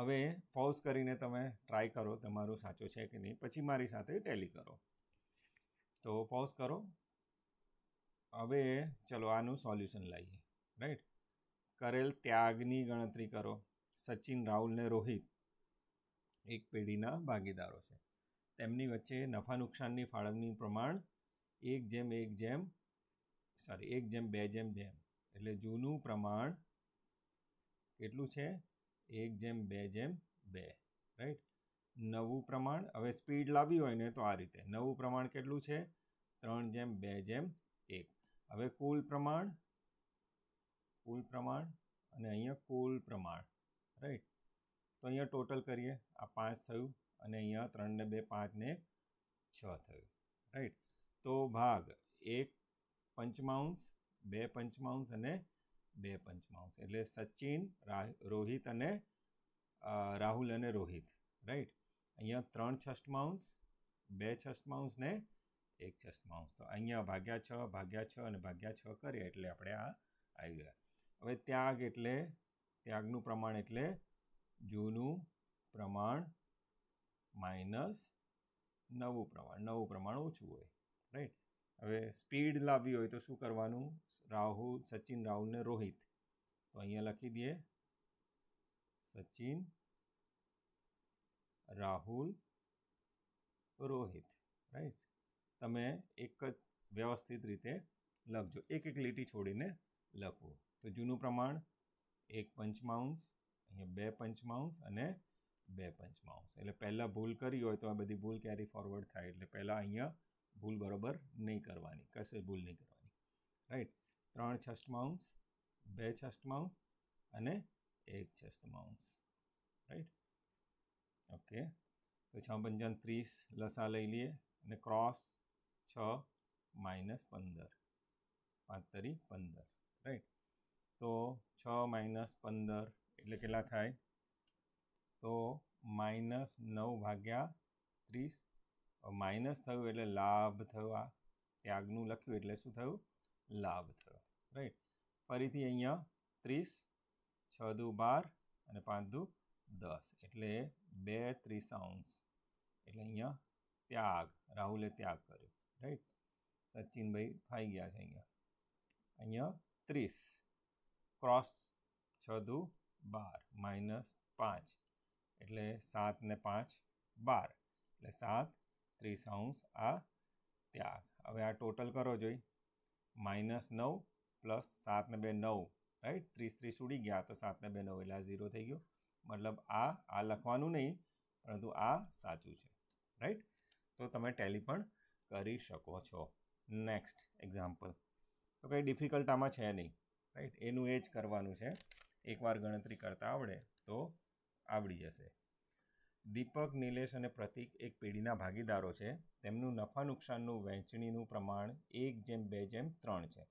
હવે પોઝ કરીને તમે ટ્રાય કરો તમારું સાચું છે કે નહીં પછી મારી સાથે ટેલી કરો તો પોઝ કરો હવે ચલો આનું સોલ્યુશન લાવીએ રાઈટ કરેલ ત્યાગની ગણતરી કરો સચિન રાહુલ ને રોહિત એક પેઢીના ભાગીદારો છે તેમની વચ્ચે નફા નુકસાનની ફાળવણી પ્રમાણ એક જેમ એક જેમ સોરી એક જેમ બે જેમ જેમ એટલે જૂનું પ્રમાણ કેટલું છે એક જેમ બે જેમ બે રાઈટ નવું પ્રમાણ હવે સ્પીડ લાવી હોય ને તો આ રીતે નવું પ્રમાણ કેટલું છે ત્રણ જેમ બે જેમ એક હવે કુલ પ્રમાણ કુલ પ્રમાણ અને અહીંયા કુલ પ્રમાણ રાઈટ તો અહીંયા ટોટલ કરીએ આ પાંચ થયું અને અહીંયા ત્રણ ને બે પાંચ ને છ થયું રાઈટ તો ભાગ એક પંચમાંશ બે પંચમાંશ અને બે પંચમાંશ એટલે સચિન રોહિત અને રાહુલ અને રોહિત રાઈટ અહીંયા ત્રણ છષ્ટમાંશ બે છષ્ટમાંશ ને એક છષ્ટમાંશ તો અહીંયા ભાગ્યા છ ભાગ્યા છ અને ભાગ્યા છ કરીએ એટલે આપણે આ આવી ગયા હવે ત્યાગ એટલે ત્યાગનું પ્રમાણ એટલે જૂનું પ્રમાણ માઇનસ નવું પ્રમાણ નવું પ્રમાણ ઓછું હોય રાઈટ હવે સ્પીડ લાવવી હોય તો શું કરવાનું રાહુલ સચિન રાહુલને રોહિત તો અહીંયા લખી દઈએ સચિન રાહુલ રોહિત રાઈટ તમે એક જ વ્યવસ્થિત રીતે લખજો એક એક લીટી છોડીને લખવું તો જૂનું પ્રમાણ એક પંચમાંશ અહીંયા બે પંચમાંશ અને બે પંચમાંશ એટલે પહેલાં ભૂલ કરી હોય તો આ બધી ભૂલ ક્યારે ફોરવર્ડ થાય એટલે પહેલાં અહીંયા ભૂલ બરોબર નહીં કરવાની કશે ભૂલ નહીં કરવાની રાઈટ ત્રણ છષ્ટમાં માઉન્સ બે છષ્ટમાં માઉન્સ અને એક છષ્ટમાં માઉન્સ રાઈટ ઓકે તો છ પંચાન ત્રીસ લસા લઈ લઈએ અને ક્રોસ છ માઇનસ પંદર પાંચ તરી પંદર રાઈટ તો છ માઇનસ પંદર એટલે કેટલા થાય તો માઇનસ નવ ભાગ્યા ત્રીસ માઇનસ થયું એટલે લાભ થયો આ ત્યાગનું લખ્યું એટલે શું થયું લાભ થયો રાઈટ ફરીથી અહીંયા ત્રીસ છ દુ બાર અને પાંચ દુ દસ એટલે બે ત્રીસ ત્રીસાંશ એટલે અહીંયા ત્યાગ રાહુલે ત્યાગ કર્યો રાઈટ સચિનભાઈ ફાઈ ગયા છે અહીંયા અહીંયા ત્રીસ ક્રોસ છ દુ બાર માઇનસ પાંચ એટલે સાત ને પાંચ બાર એટલે સાત ત્રીસ અંશ આ ત્યાગ હવે આ ટોટલ કરો જોઈ માઇનસ નવ પ્લસ સાતને બે નવ રાઈટ ત્રીસ ત્રીસ ઉડી ગયા તો સાતને બે નવ એટલે આ ઝીરો થઈ ગયો મતલબ આ આ લખવાનું નહીં પરંતુ આ સાચું છે રાઈટ તો તમે ટેલી પણ કરી શકો છો નેક્સ્ટ એક્ઝામ્પલ તો કંઈ ડિફિકલ્ટ આમાં છે નહીં રાઈટ એનું એ જ કરવાનું છે એકવાર ગણતરી કરતા આવડે તો આવડી જશે દીપક નિલેશ અને પ્રતિક એક પેઢીના ભાગીદારો છે તેમનું નફા નુકસાનનું વહેંચણીનું પ્રમાણ એક જેમ બે જેમ ત્રણ છે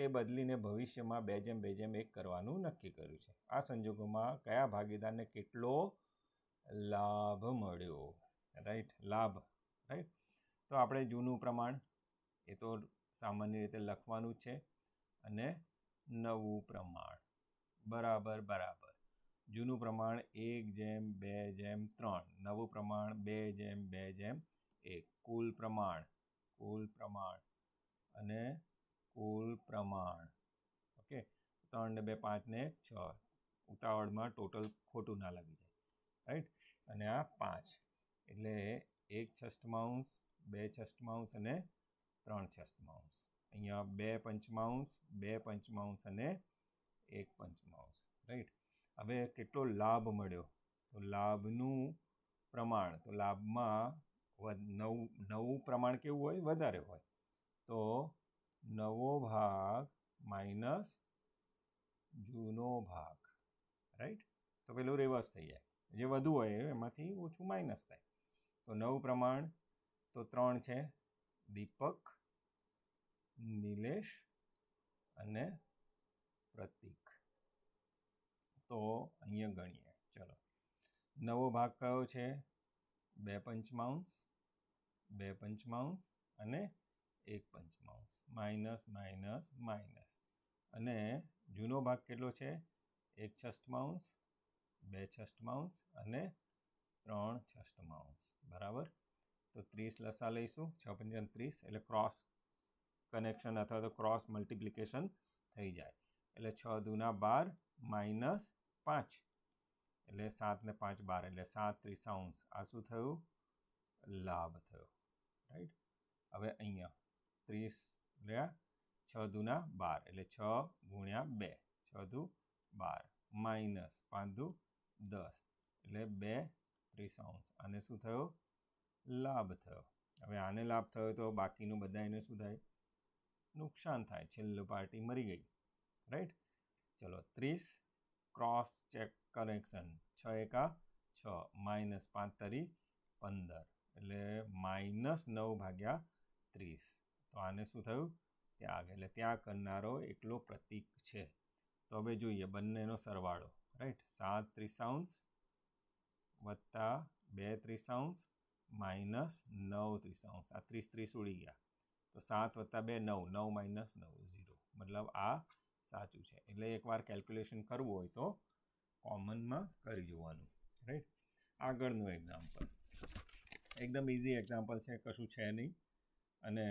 તે બદલીને ભવિષ્યમાં બે જેમ બે જેમ એક કરવાનું નક્કી કર્યું છે આ સંજોગોમાં કયા ભાગીદારને કેટલો લાભ મળ્યો રાઈટ લાભ રાઈટ તો આપણે જૂનું પ્રમાણ એ તો સામાન્ય રીતે લખવાનું છે અને નવું પ્રમાણ બરાબર બરાબર જૂનું પ્રમાણ એક જેમ બે જેમ ત્રણ નવું પ્રમાણ બે જેમ બે જેમ એક કુલ પ્રમાણ કુલ પ્રમાણ અને કુલ પ્રમાણ ઓકે ત્રણ ને બે પાંચ ને છ ઉતાવળમાં ટોટલ ખોટું ના લાગી જાય રાઈટ અને આ પાંચ એટલે એક છષ્ટમાંશ બે છષ્ટમાંશ અને ત્રણ છષ્ટમાંશ અહીંયા બે પંચમાંશ બે પંચમાઉન્સ અને એક પંચમાંશ રાઈટ હવે કેટલો લાભ મળ્યો તો લાભનું પ્રમાણ તો લાભમાં નવું નવું પ્રમાણ કેવું હોય વધારે હોય તો નવો ભાગ માઇનસ જૂનો ભાગ રાઈટ તો પેલું રિવર્સ થઈ જાય જે વધુ હોય એમાંથી ઓછું માઇનસ થાય તો નવું પ્રમાણ તો ત્રણ છે દીપક નિલેશ અને પ્રતિક તો અહીંયા ગણીએ ચલો નવો ભાગ કયો છે બે પંચમાંશ બે પંચમાંશ અને એક પંચ માઇનસ માઇનસ માઇનસ અને જૂનો ભાગ કેટલો છે એક છસ્ટ માઉન્સ બે છસ્ટ માઉન્સ અને ત્રણ છસ્ટ માઉન્સ બરાબર તો ત્રીસ લસા લઈશું છ પંચાવન ત્રીસ એટલે ક્રોસ કનેક્શન અથવા તો ક્રોસ મલ્ટિપ્લિકેશન થઈ જાય એટલે છ દૂના બાર માઇનસ પાંચ એટલે સાત ને પાંચ બાર એટલે સાત ત્રીસાઉન્સ આ શું થયું લાભ થયો રાઈટ હવે અહીંયા ત્રીસ એટલે છ દૂના બાર એટલે છ ગુણ્યા બે છ દુ બાર માઇનસ પાંચ દુ દસ એટલે બે ત્રીસાંશ અને શું થયો લાભ થયો હવે આને લાભ થયો તો બાકીનું બધા એને શું થાય નુકસાન થાય છેલ્લું પાર્ટી મરી ગઈ રાઈટ ચલો ત્રીસ ક્રોસ ચેક કરેક્શન છ એકા છ માઇનસ પાંચ તરી પંદર એટલે માઇનસ નવ ભાગ્યા ત્રીસ તો આને શું થયું ત્યાગ એટલે ત્યાગ કરનારો એકલો પ્રતીક છે તો હવે જોઈએ બંનેનો સરવાળો રાઈટ સાત ત્રિસાઉન્સ વત્તા બે ત્રિસાઉન્સ માઇનસ નવ ત્રિસાઉન્સ આ ત્રીસ ત્રીસ ઉડી ગયા તો સાત વત્તા બે નવ નવ માઇનસ નવ ઝીરો મતલબ આ સાચું છે એટલે એકવાર કેલ્ક્યુલેશન કરવું હોય તો કોમનમાં કરી જોવાનું રાઈટ આગળનું એક્ઝામ્પલ એકદમ ઇઝી એક્ઝામ્પલ છે કશું છે નહીં અને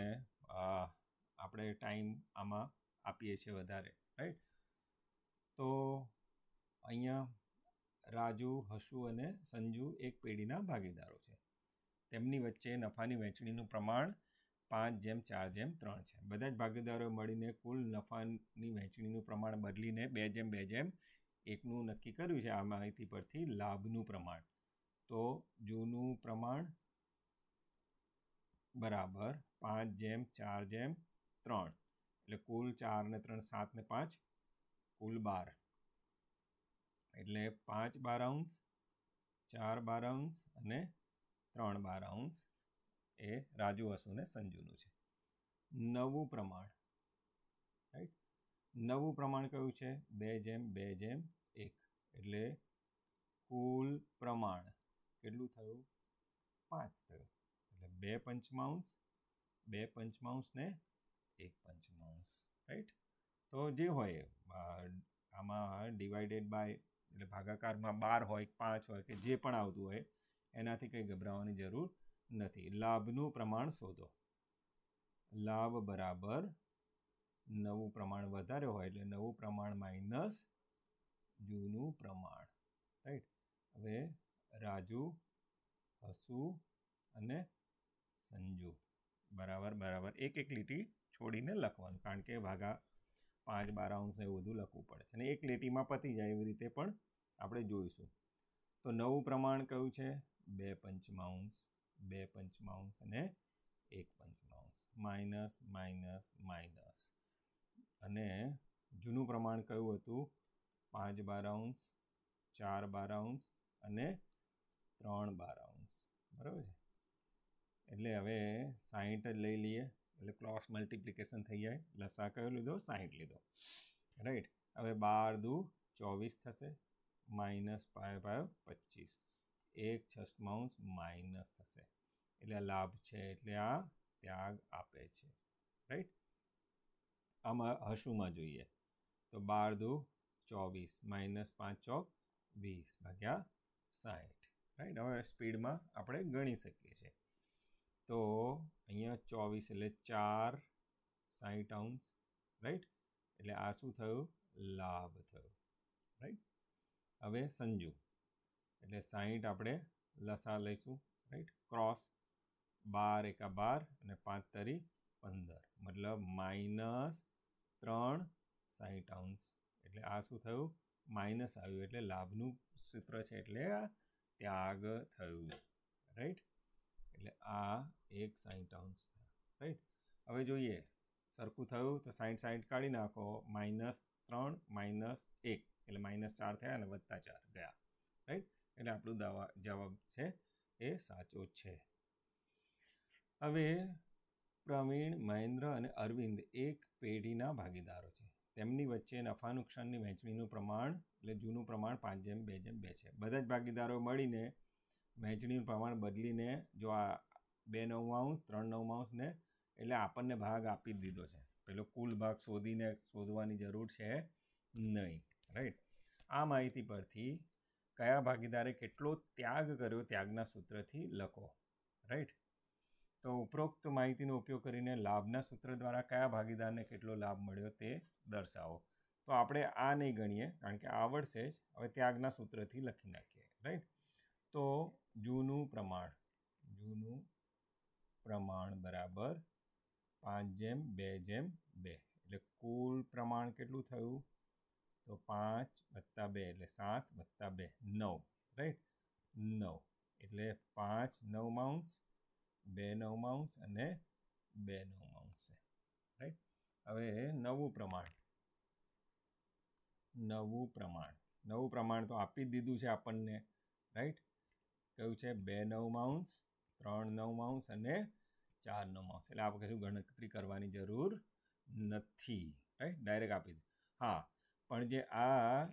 આપણે ટાઈમ આમાં આપીએ છીએ વધારે રાઈટ તો અહીંયા રાજુ હસુ અને સંજુ એક પેઢીના ભાગીદારો છે તેમની વચ્ચે નફાની વહેંચણીનું પ્રમાણ પાંચ જેમ ચાર જેમ ત્રણ છે બધા જ ભાગીદારોએ મળીને કુલ નફાની વહેંચણીનું પ્રમાણ બદલીને બે જેમ બે જેમ એકનું નક્કી કર્યું છે આ માહિતી પરથી લાભનું પ્રમાણ તો જૂનું પ્રમાણ બરાબર પાંચ જેમ ચાર જેમ ત્રણ એટલે કુલ ચાર ને ત્રણ સાત ને પાંચ કુલ બાર એટલે પાંચ બાર અંશ ચાર બાર અંશ અને ત્રણ બાર અંશ એ રાજુ હસુ ને સંજુનું છે નવું પ્રમાણ રાઈટ નવું પ્રમાણ કયું છે બે જેમ બે જેમ એક એટલે કુલ પ્રમાણ કેટલું થયું પાંચ થયું એટલે બે પંચમાંશ બે પંચમાંશ ને એક પંચમાંશ રાઈટ તો જે હોય આમાં ડિવાઈડેડ બાય એટલે ભાગાકારમાં બાર હોય પાંચ હોય કે જે પણ આવતું હોય એનાથી કંઈ ગભરાવાની જરૂર નથી લાભનું પ્રમાણ શોધો લાભ બરાબર નવું પ્રમાણ વધારે હોય એટલે નવું પ્રમાણ માઇનસ જૂનું પ્રમાણ રાઈટ હવે રાજુ હસુ અને સંજુ બરાબર બરાબર એક એક લીટી છોડીને લખવાનું કારણ કે ભાગા પાંચ બારાઉન્સ એવું બધું લખવું પડે છે અને એક લીટીમાં પતી જાય એવી રીતે પણ આપણે જોઈશું તો નવું પ્રમાણ કયું છે બે પંચમાંશ બે પંચમાંશ અને એક પંચમાંશ માઇનસ માઇનસ માઇનસ અને જૂનું પ્રમાણ કયું હતું પાંચ બાર બારાઉન્સ ચાર બાર બારાઉન્સ અને ત્રણ બાર બારાઉન્સ બરાબર છે એટલે હવે સાહીઠ જ લઈ લઈએ એટલે ક્રોસ મલ્ટિપ્લિકેશન થઈ જાય લસા કયો લીધો સાહીઠ લીધો રાઈટ હવે બાર દુ ચોવીસ થશે માઇનસ પાય પાય પચીસ એક છસમાંશ માઇનસ થશે એટલે આ લાભ છે એટલે આ ત્યાગ આપે છે રાઈટ આમાં હશુમાં જોઈએ તો બાર દુ ચોવીસ માઇનસ પાંચ ચોક વીસ ભાગ્યા સાઠ રાઈટ હવે સ્પીડમાં આપણે ગણી શકીએ છીએ તો અહીંયા ચોવીસ એટલે ચાર સાહીઠ આઉન્સ રાઈટ એટલે આ શું થયું લાભ થયો રાઈટ હવે સંજુ એટલે સાહીઠ આપણે લસા લઈશું રાઈટ ક્રોસ બાર એકા બાર અને પાંચ તરી પંદર મતલબ માઇનસ ત્રણ સાહીઠ આઉન્સ એટલે આ શું થયું માઇનસ આવ્યું એટલે લાભનું સૂત્ર છે એટલે ત્યાં આગળ થયું રાઈટ એટલે આ એક સાઠ અંશ થયા રાઈટ હવે જોઈએ સરખું થયું તો સાઠ સાઠ કાઢી નાખો માઇનસ ત્રણ માઇનસ એક એટલે માઇનસ ચાર થયા અને વત્તા ચાર ગયા રાઈટ એટલે આપણો દવા જવાબ છે એ સાચો છે હવે પ્રવીણ મહેન્દ્ર અને અરવિંદ એક પેઢીના ભાગીદારો છે તેમની વચ્ચે નફા નુકસાનની વહેંચણીનું પ્રમાણ એટલે જૂનું પ્રમાણ પાંચ જેમ બે જેમ બે છે બધા જ ભાગીદારો મળીને વહેંચણીનું પ્રમાણ બદલીને જો આ બે નવમાંશ ત્રણ નવ્વાંશને એટલે આપણને ભાગ આપી જ દીધો છે પેલો કુલ ભાગ શોધીને શોધવાની જરૂર છે નહીં રાઈટ આ માહિતી પરથી કયા ભાગીદારે કેટલો ત્યાગ કર્યો ત્યાગના સૂત્રથી લખો રાઈટ તો ઉપરોક્ત માહિતીનો ઉપયોગ કરીને લાભના સૂત્ર દ્વારા કયા ભાગીદારને કેટલો લાભ મળ્યો તે દર્શાવો તો આપણે આ નહીં ગણીએ કારણ કે આવડશે જ હવે ત્યાગના સૂત્રથી લખી નાખીએ રાઈટ તો જૂનું પ્રમાણ જૂનું પ્રમાણ બરાબર પાંચ જેમ બે જેમ બે એટલે કુલ પ્રમાણ કેટલું થયું તો પાંચ વત્તા બે એટલે સાત વત્તા બે નવ રાઈટ નવ એટલે પાંચ નવ માઉન્સ બે નવ માઉન્સ અને બે નવ માઉન્સ છે રાઈટ હવે નવું પ્રમાણ નવું પ્રમાણ નવું પ્રમાણ તો આપી દીધું છે આપણને રાઈટ કયું છે બે નવ માઉન્સ ત્રણ નવ માઉસ અને ચાર નવ માઉસ એટલે આપણે કશું ગણતરી કરવાની જરૂર નથી રાઈટ ડાયરેક્ટ આપી દે હા પણ જે આ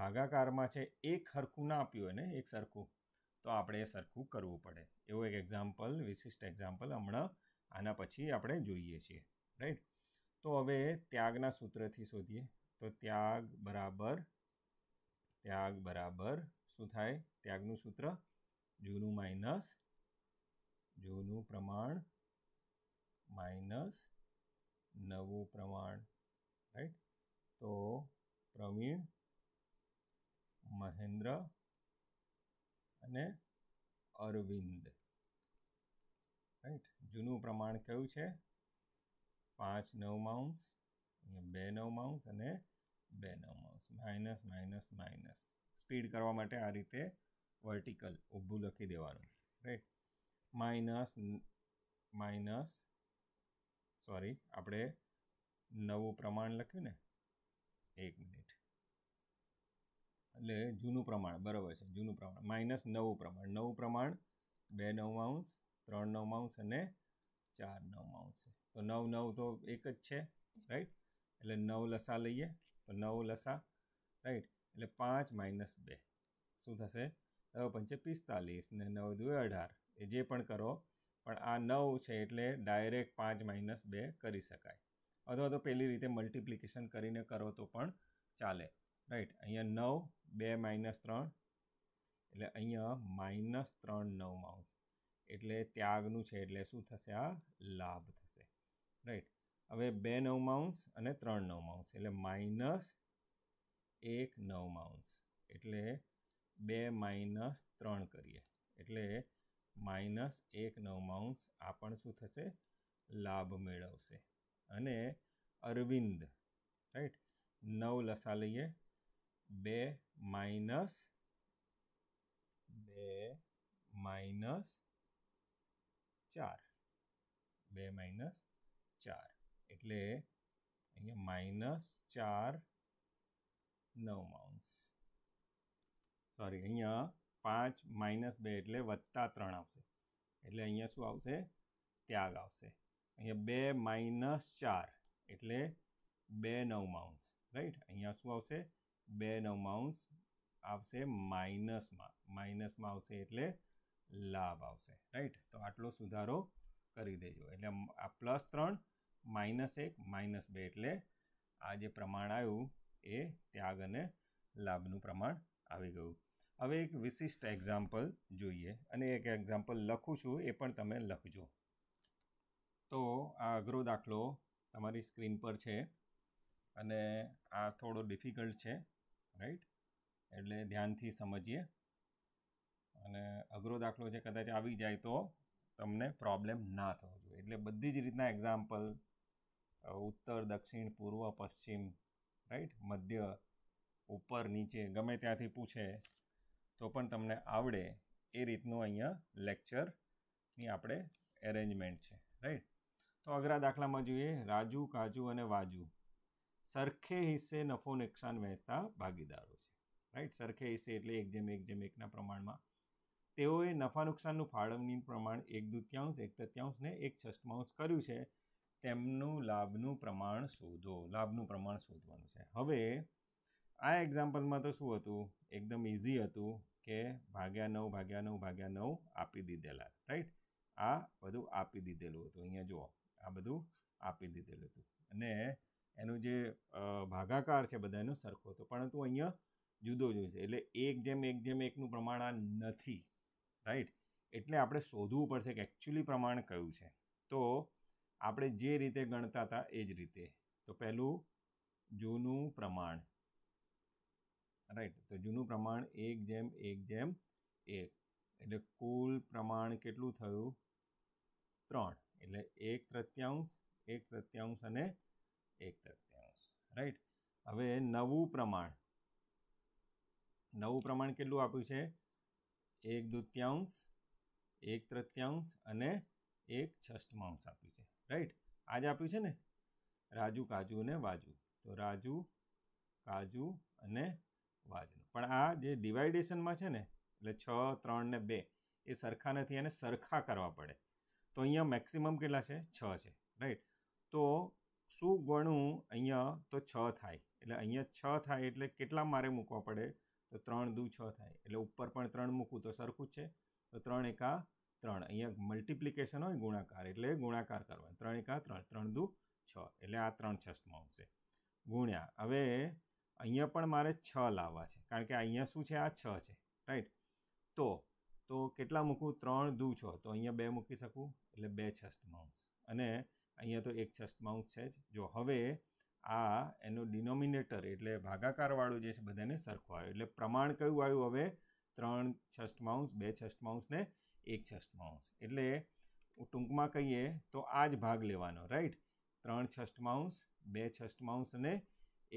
ભાગાકારમાં છે એક સરખું ના આપ્યું હોય ને એક સરખું તો આપણે એ સરખું કરવું પડે એવું એક એક્ઝામ્પલ વિશિષ્ટ એક્ઝામ્પલ હમણાં આના પછી આપણે જોઈએ છીએ રાઈટ તો હવે ત્યાગના સૂત્રથી શોધીએ તો ત્યાગ બરાબર ત્યાગ બરાબર શું થાય ત્યાગનું સૂત્ર જૂનું માઇનસ જૂનું પ્રમાણ માઇનસ નવું પ્રમાણ રાઈટ તો પ્રવીણ મહેન્દ્ર અને અરવિંદ રાઈટ જૂનું પ્રમાણ કયું છે પાંચ નવમાંશ અહીંયા બે નવ માઉન્સ અને બે નવ નવમાંશ માઇનસ માઇનસ માઇનસ સ્પીડ કરવા માટે આ રીતે વર્ટિકલ ઊભું લખી દેવાનું રાઈટ માઇનસ માઇનસ સોરી આપણે નવું પ્રમાણ લખ્યું ને એક મિનિટ એટલે જૂનું પ્રમાણ બરાબર છે જૂનું પ્રમાણ માઇનસ નવું પ્રમાણ નવું પ્રમાણ બે નવાંશ ત્રણ નવાંશ અને ચાર નવાંશ છે તો નવ નવ તો એક જ છે રાઈટ એટલે નવ લસા લઈએ તો નવ લસા રાઈટ એટલે પાંચ માઇનસ બે શું થશે નવ પંચે પિસ્તાલીસ ને નવ દુએ અઢાર એ જે પણ કરો પણ આ નવ છે એટલે ડાયરેક્ટ પાંચ માઇનસ બે કરી શકાય અથવા તો પેલી રીતે મલ્ટિપ્લિકેશન કરીને કરો તો પણ ચાલે રાઈટ અહીંયા નવ બે માઇનસ ત્રણ એટલે અહીંયા માઇનસ ત્રણ નવ માઉસ એટલે ત્યાગનું છે એટલે શું થશે આ લાભ થશે રાઈટ હવે બે નવ માઉન્સ અને ત્રણ નવ માઉન્સ એટલે માઇનસ એક નવ માઉન્સ એટલે બે માઇનસ ત્રણ કરીએ એટલે માઇનસ એક નવમાંશ આ પણ શું થશે લાભ મેળવશે અને અરવિંદ રાઈટ નવ લસા લઈએ બે માઇનસ બે માઇનસ ચાર બે માઇનસ ચાર એટલે અહીંયા માઇનસ ચાર નવમાંશ સોરી અહીંયા પાંચ માઇનસ બે એટલે વત્તા ત્રણ આવશે એટલે અહીંયા શું આવશે ત્યાગ આવશે અહીંયા બે માઇનસ ચાર એટલે બે નવ માઉન્સ રાઈટ અહીંયા શું આવશે બે નવ માઉન્સ આવશે માઇનસમાં માઇનસમાં આવશે એટલે લાભ આવશે રાઈટ તો આટલો સુધારો કરી દેજો એટલે આ પ્લસ ત્રણ માઇનસ એક માઇનસ બે એટલે આ જે પ્રમાણ આવ્યું એ ત્યાગ અને લાભનું પ્રમાણ આવી ગયું હવે એક વિશિષ્ટ એક્ઝામ્પલ જોઈએ અને એક એક્ઝામ્પલ લખું છું એ પણ તમે લખજો તો આ અઘરો દાખલો તમારી સ્ક્રીન પર છે અને આ થોડો ડિફિકલ્ટ છે રાઈટ એટલે ધ્યાનથી સમજીએ અને અઘરો દાખલો જે કદાચ આવી જાય તો તમને પ્રોબ્લેમ ના થવો જોઈએ એટલે બધી જ રીતના એક્ઝામ્પલ ઉત્તર દક્ષિણ પૂર્વ પશ્ચિમ રાઈટ મધ્ય ઉપર નીચે ગમે ત્યાંથી પૂછે તો પણ તમને આવડે એ રીતનું અહીંયા લેક્ચરની આપણે એરેન્જમેન્ટ છે રાઈટ તો અઘરા દાખલામાં જોઈએ રાજુ કાજુ અને વાજુ સરખે હિસ્સે નફો નુકસાન વહેતા ભાગીદારો છે રાઈટ સરખે હિસ્સે એટલે એક જેમ એક જેમ એકના પ્રમાણમાં તેઓએ નફા નુકસાનનું ફાળવણી પ્રમાણ એક દૂત્યાંશ એક તત્યાંશને એક છષ્ટમાંશ કર્યું છે તેમનું લાભનું પ્રમાણ શોધો લાભનું પ્રમાણ શોધવાનું છે હવે આ એક્ઝામ્પલમાં તો શું હતું એકદમ ઇઝી હતું કે ભાગ્યા નવ ભાગ્યા નવ ભાગ્યા નવ આપી દીધેલા રાઈટ આ બધું આપી દીધેલું હતું અહીંયા જુઓ આ બધું આપી દીધેલું હતું અને એનું જે ભાગાકાર છે બધા એનો સરખો હતો પરંતુ અહીંયા જુદો જ છે એટલે એક જેમ એક જેમ એકનું પ્રમાણ આ નથી રાઈટ એટલે આપણે શોધવું પડશે કે એકચ્યુઅલી પ્રમાણ કયું છે તો આપણે જે રીતે ગણતા હતા એ જ રીતે તો પહેલું જૂનું પ્રમાણ રાઈટ તો જૂનું પ્રમાણ એક જેમ એક જેમ એક એટલે કુલ પ્રમાણ કેટલું થયું ત્રણ એટલે એક તૃત્યાંશ એક તૃત્યાંશ અને એક તૃત્યાંશ રાઈટ હવે નવું પ્રમાણ નવું પ્રમાણ કેટલું આપ્યું છે એક દ્વિત્યાંશ એક તૃત્યાંશ અને એક છષ્ટમાંશ આપ્યું છે રાઈટ આજ આપ્યું છે ને રાજુ કાજુ અને વાજુ તો રાજુ કાજુ અને વાજનો પણ આ જે ડિવાઇડેશનમાં છે ને એટલે છ ત્રણ ને બે એ સરખા નથી એને સરખા કરવા પડે તો અહીંયા મેક્સિમમ કેટલા છે છ છે રાઈટ તો શું ગણું અહીંયા તો છ થાય એટલે અહીંયા છ થાય એટલે કેટલા મારે મૂકવા પડે તો ત્રણ દુ છ થાય એટલે ઉપર પણ ત્રણ મૂકું તો સરખું જ છે તો ત્રણ એકા ત્રણ અહીંયા મલ્ટિપ્લિકેશન હોય ગુણાકાર એટલે ગુણાકાર કરવા ત્રણ એકા ત્રણ ત્રણ દુ છ એટલે આ ત્રણ છસ્ટમાં આવશે ગુણ્યા હવે અહીંયા પણ મારે છ લાવવા છે કારણ કે અહીંયા શું છે આ છ છે રાઈટ તો તો કેટલા મૂકું ત્રણ દુ છ તો અહીંયા બે મૂકી શકું એટલે બે છસ્ટ માઉન્સ અને અહીંયા તો એક છસ્ટ માઉન્સ છે જ જો હવે આ એનો ડિનોમિનેટર એટલે ભાગાકારવાળું જે છે બધાને સરખું આવ્યું એટલે પ્રમાણ કયું આવ્યું હવે ત્રણ છસ્ટ માઉન્સ બે છસ્ટ માઉન્સ ને એક છસ્ટ માઉન્સ એટલે ટૂંકમાં કહીએ તો આ જ ભાગ લેવાનો રાઈટ ત્રણ છસ્ટ માઉન્સ બે છસ્ટ માઉન્સ અને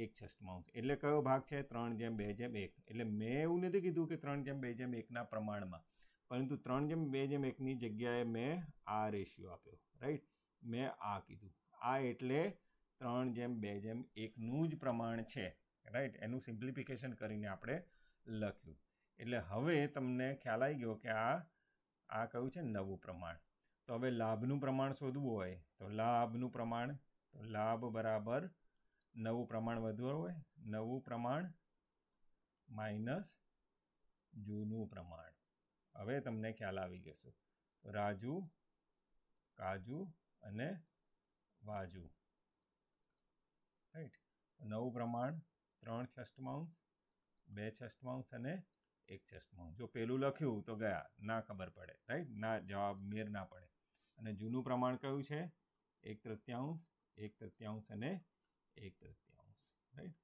એક છષ્ટમાંશ એટલે કયો ભાગ છે ત્રણ જેમ બે જેમ એક એટલે મેં એવું નથી કીધું કે ત્રણ જેમ બે જેમ એકના પ્રમાણમાં પરંતુ ત્રણ જેમ બે જેમ એકની જગ્યાએ મેં આ રેશિયો આપ્યો રાઈટ મેં આ કીધું આ એટલે ત્રણ જેમ બે જેમ એકનું જ પ્રમાણ છે રાઈટ એનું સિમ્પ્લિફિકેશન કરીને આપણે લખ્યું એટલે હવે તમને ખ્યાલ આવી ગયો કે આ આ કયું છે નવું પ્રમાણ તો હવે લાભનું પ્રમાણ શોધવું હોય તો લાભનું પ્રમાણ તો લાભ બરાબર નવું પ્રમાણ વધુ હોય નવું પ્રમાણ માઇનસ જૂનું પ્રમાણ હવે તમને ખ્યાલ આવી જશે રાજુ કાજુ અને વાજુ રાઈટ નવું પ્રમાણ ત્રણ છષ્ટમાંશ બે છષ્ટમાંશ અને એક છષ્ટમાંશ જો પેલું લખ્યું તો ગયા ના ખબર પડે રાઈટ ના જવાબ મેર ના પડે અને જૂનું પ્રમાણ કયું છે એક તૃત્યાંશ એક તૃત્યાંશ અને એક તૃતીયાંશ રાઈટ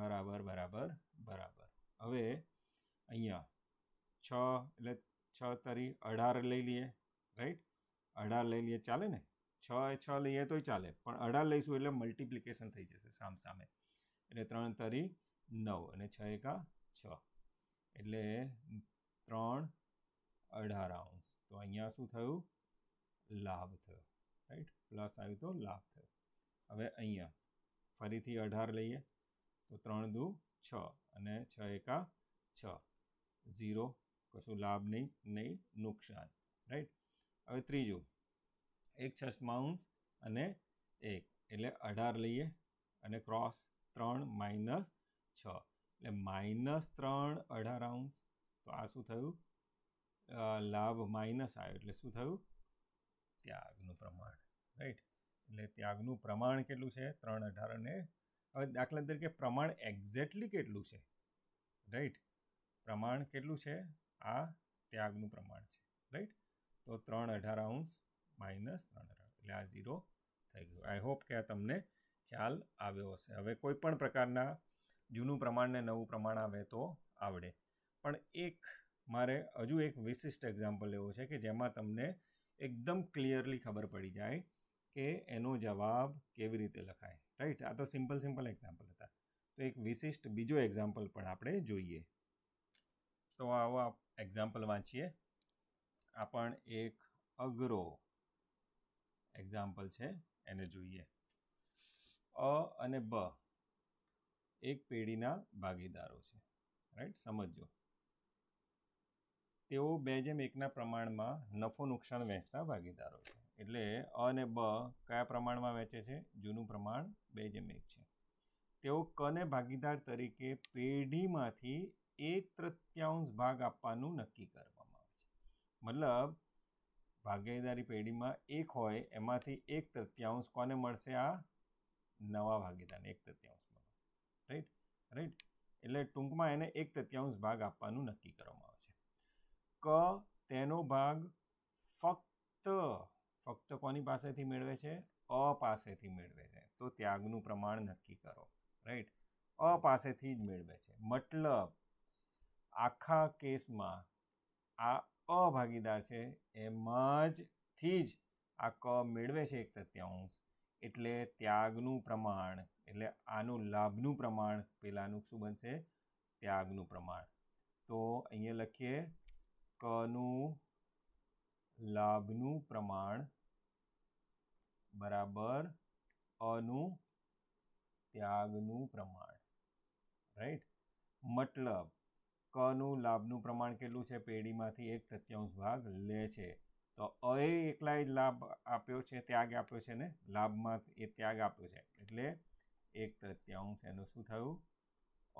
બરાબર બરાબર બરાબર હવે અહીંયા છ એટલે છ તરી અઢાર લઈ લઈએ રાઈટ અઢાર લઈ લઈએ ચાલે ને છ એ છ લઈએ તોય ચાલે પણ અઢાર લઈશું એટલે મલ્ટિપ્લિકેશન થઈ જશે સામ સામે એટલે ત્રણ તરી નવ અને છ એકા છ એટલે ત્રણ અઢાર અંશ તો અહીંયા શું થયું લાભ થયો રાઈટ પ્લસ આવ્યું તો લાભ થયો હવે અહીંયા ફરીથી અઢાર લઈએ તો ત્રણ દુ છ અને છ એકા છ ઝીરો કશું લાભ નહીં નહીં નુકસાન રાઈટ હવે ત્રીજું એક છસ માઉન્સ અને એક એટલે અઢાર લઈએ અને ક્રોસ ત્રણ માઇનસ છ એટલે માઇનસ ત્રણ અઢાર આઉન્સ તો આ શું થયું લાભ માઇનસ આવ્યો એટલે શું થયું ત્યાગનું પ્રમાણ રાઈટ એટલે ત્યાગનું પ્રમાણ કેટલું છે ત્રણ અઢાર અને હવે દાખલા તરીકે પ્રમાણ એક્ઝેક્ટલી કેટલું છે રાઈટ પ્રમાણ કેટલું છે આ ત્યાગનું પ્રમાણ છે રાઈટ તો ત્રણ અઢાર અંશ માઇનસ ત્રણ અઢાર એટલે આ ઝીરો થઈ ગયું આઈ હોપ કે આ તમને ખ્યાલ આવ્યો હશે હવે કોઈ પણ પ્રકારના જૂનું પ્રમાણને નવું પ્રમાણ આવે તો આવડે પણ એક મારે હજુ એક વિશિષ્ટ એક્ઝામ્પલ લેવો છે કે જેમાં તમને એકદમ ક્લિયરલી ખબર પડી જાય કે એનો જવાબ કેવી રીતે લખાય રાઈટ આ તો સિમ્પલ સિમ્પલ એક્ઝામ્પલ હતા તો એક વિશિષ્ટ બીજો એક્ઝામ્પલ પણ આપણે જોઈએ તો આવો એક્ઝામ્પલ વાંચીએ આ પણ એક અઘરો એક્ઝામ્પલ છે એને જોઈએ અ અને બ એક પેઢીના ભાગીદારો છે રાઈટ સમજો તેઓ બે જેમ એકના પ્રમાણમાં નફો નુકસાન વહેંચતા ભાગીદારો છે એટલે અ અને બ કયા પ્રમાણમાં વેચે છે જૂનું પ્રમાણ બે જેમ એક છે તેઓ કને ભાગીદાર તરીકે પેઢીમાંથી એક તૃત્યાંશ ભાગ આપવાનું નક્કી કરવામાં આવે છે મતલબ ભાગીદારી પેઢીમાં એક હોય એમાંથી એક તૃત્યાંશ કોને મળશે આ નવા ભાગીદારને એક તૃત્યાંશમાં રાઈટ રાઈટ એટલે ટૂંકમાં એને એક તૃત્યાંશ ભાગ આપવાનું નક્કી કરવામાં આવે છે ક તેનો ભાગ ફક્ત ફક્ત કોની પાસેથી મેળવે છે અ પાસેથી મેળવે છે તો ત્યાગનું પ્રમાણ નક્કી કરો રાઈટ અ પાસેથી જ મેળવે છે મતલબ આખા કેસમાં આ અ ભાગીદાર છે એમાં જ થી જ આ ક મેળવે છે એક તત્યાંશ એટલે ત્યાગનું પ્રમાણ એટલે આનું લાભનું પ્રમાણ પેલાનું શું બનશે ત્યાગનું પ્રમાણ તો અહીંયા લખીએ કનું લાભનું પ્રમાણ બરાબર અનું ત્યાગનું પ્રમાણ રાઈટ મતલબ કનું લાભનું પ્રમાણ કેટલું છે પેઢીમાંથી એક તત્યાંશ ભાગ લે છે તો અ એકલા જ લાભ આપ્યો છે ત્યાગ આપ્યો છે ને લાભમાં એ ત્યાગ આપ્યો છે એટલે એક તત્યાંશ એનું શું થયું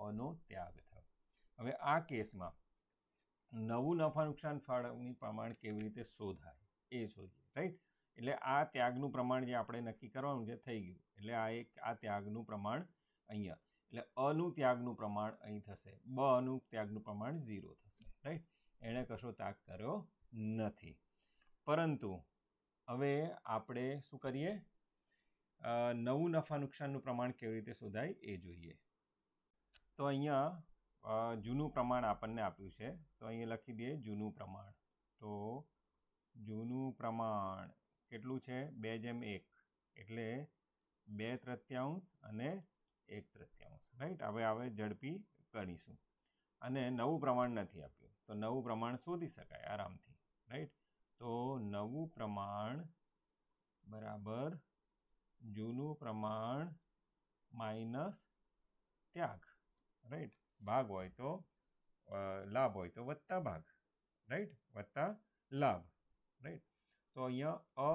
અનો ત્યાગ થયો હવે આ કેસમાં નવું નફા નુકસાન ફાળવણી પ્રમાણ કેવી રીતે શોધાય એ શોધીએ રાઈટ એટલે આ ત્યાગનું પ્રમાણ જે આપણે નક્કી કરવાનું છે થઈ ગયું એટલે આ એક આ ત્યાગનું પ્રમાણ અહીંયા એટલે અનું ત્યાગનું પ્રમાણ અહીં થશે બ અનું ત્યાગનું પ્રમાણ ઝીરો થશે રાઈટ એણે કશો ત્યાગ કર્યો નથી પરંતુ હવે આપણે શું કરીએ નવું નફા નુકસાનનું પ્રમાણ કેવી રીતે શોધાય એ જોઈએ તો અહીંયા જૂનું પ્રમાણ આપણને આપ્યું છે તો અહીંયા લખી દઈએ જૂનું પ્રમાણ તો જૂનું પ્રમાણ કેટલું છે બે જેમ એક એટલે બે તૃત્યાંશ અને એક તૃત્યાંશ રાઈટ હવે હવે ઝડપી કરીશું અને નવું પ્રમાણ નથી આપ્યું તો નવું પ્રમાણ શોધી શકાય આરામથી રાઈટ તો નવું પ્રમાણ બરાબર જૂનું પ્રમાણ માઇનસ ત્યાગ રાઈટ ભાગ હોય તો લાભ હોય તો વત્તા ભાગ રાઈટ વત્તા લાભ રાઈટ તો અહીંયા અ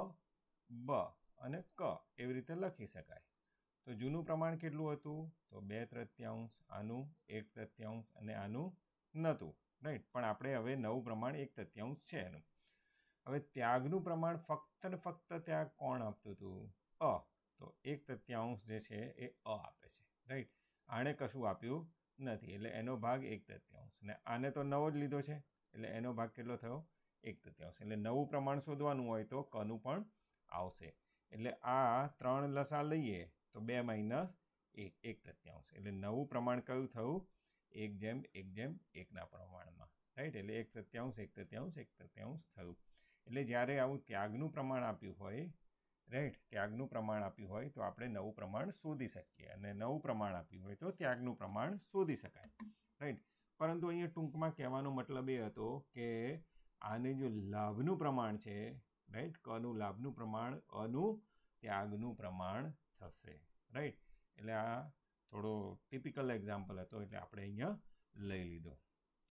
બ અને ક એવી રીતે લખી શકાય તો જૂનું પ્રમાણ કેટલું હતું તો બે તૃત્યાંશ આનું એક તૃત્યાંશ અને આનું નહોતું રાઈટ પણ આપણે હવે નવું પ્રમાણ એક તૃત્યાંશ છે એનું હવે ત્યાગનું પ્રમાણ ફક્ત ને ફક્ત ત્યાગ કોણ આપતું હતું અ તો એક તૃત્યાંશ જે છે એ અ આપે છે રાઈટ આણે કશું આપ્યું નથી એટલે એનો ભાગ એક તૃતીયાંશ ને આને તો નવો જ લીધો છે એટલે એનો ભાગ કેટલો થયો એક તૃતીયાંશ એટલે નવું પ્રમાણ શોધવાનું હોય તો કનું પણ આવશે એટલે આ ત્રણ લસા લઈએ તો બે માઇનસ એક એક તૃતીયાંશ એટલે નવું પ્રમાણ કયું થયું એક જેમ એક જેમ એકના પ્રમાણમાં રાઈટ એટલે એક તૃત્યાંશ એક તૃત્યાંશ એક તૃત્યાંશ થયું એટલે જ્યારે આવું ત્યાગનું પ્રમાણ આપ્યું હોય રાઈટ ત્યાગનું પ્રમાણ આપ્યું હોય તો આપણે નવું પ્રમાણ શોધી શકીએ અને નવું પ્રમાણ આપ્યું હોય તો ત્યાગનું પ્રમાણ શોધી શકાય રાઈટ પરંતુ અહીંયા ટૂંકમાં કહેવાનો મતલબ એ હતો કે આને જો લાભનું પ્રમાણ છે રાઈટ કનું લાભનું પ્રમાણ અનું ત્યાગનું પ્રમાણ થશે રાઈટ એટલે આ થોડો ટિપિકલ એક્ઝામ્પલ હતો એટલે આપણે અહીંયા લઈ લીધો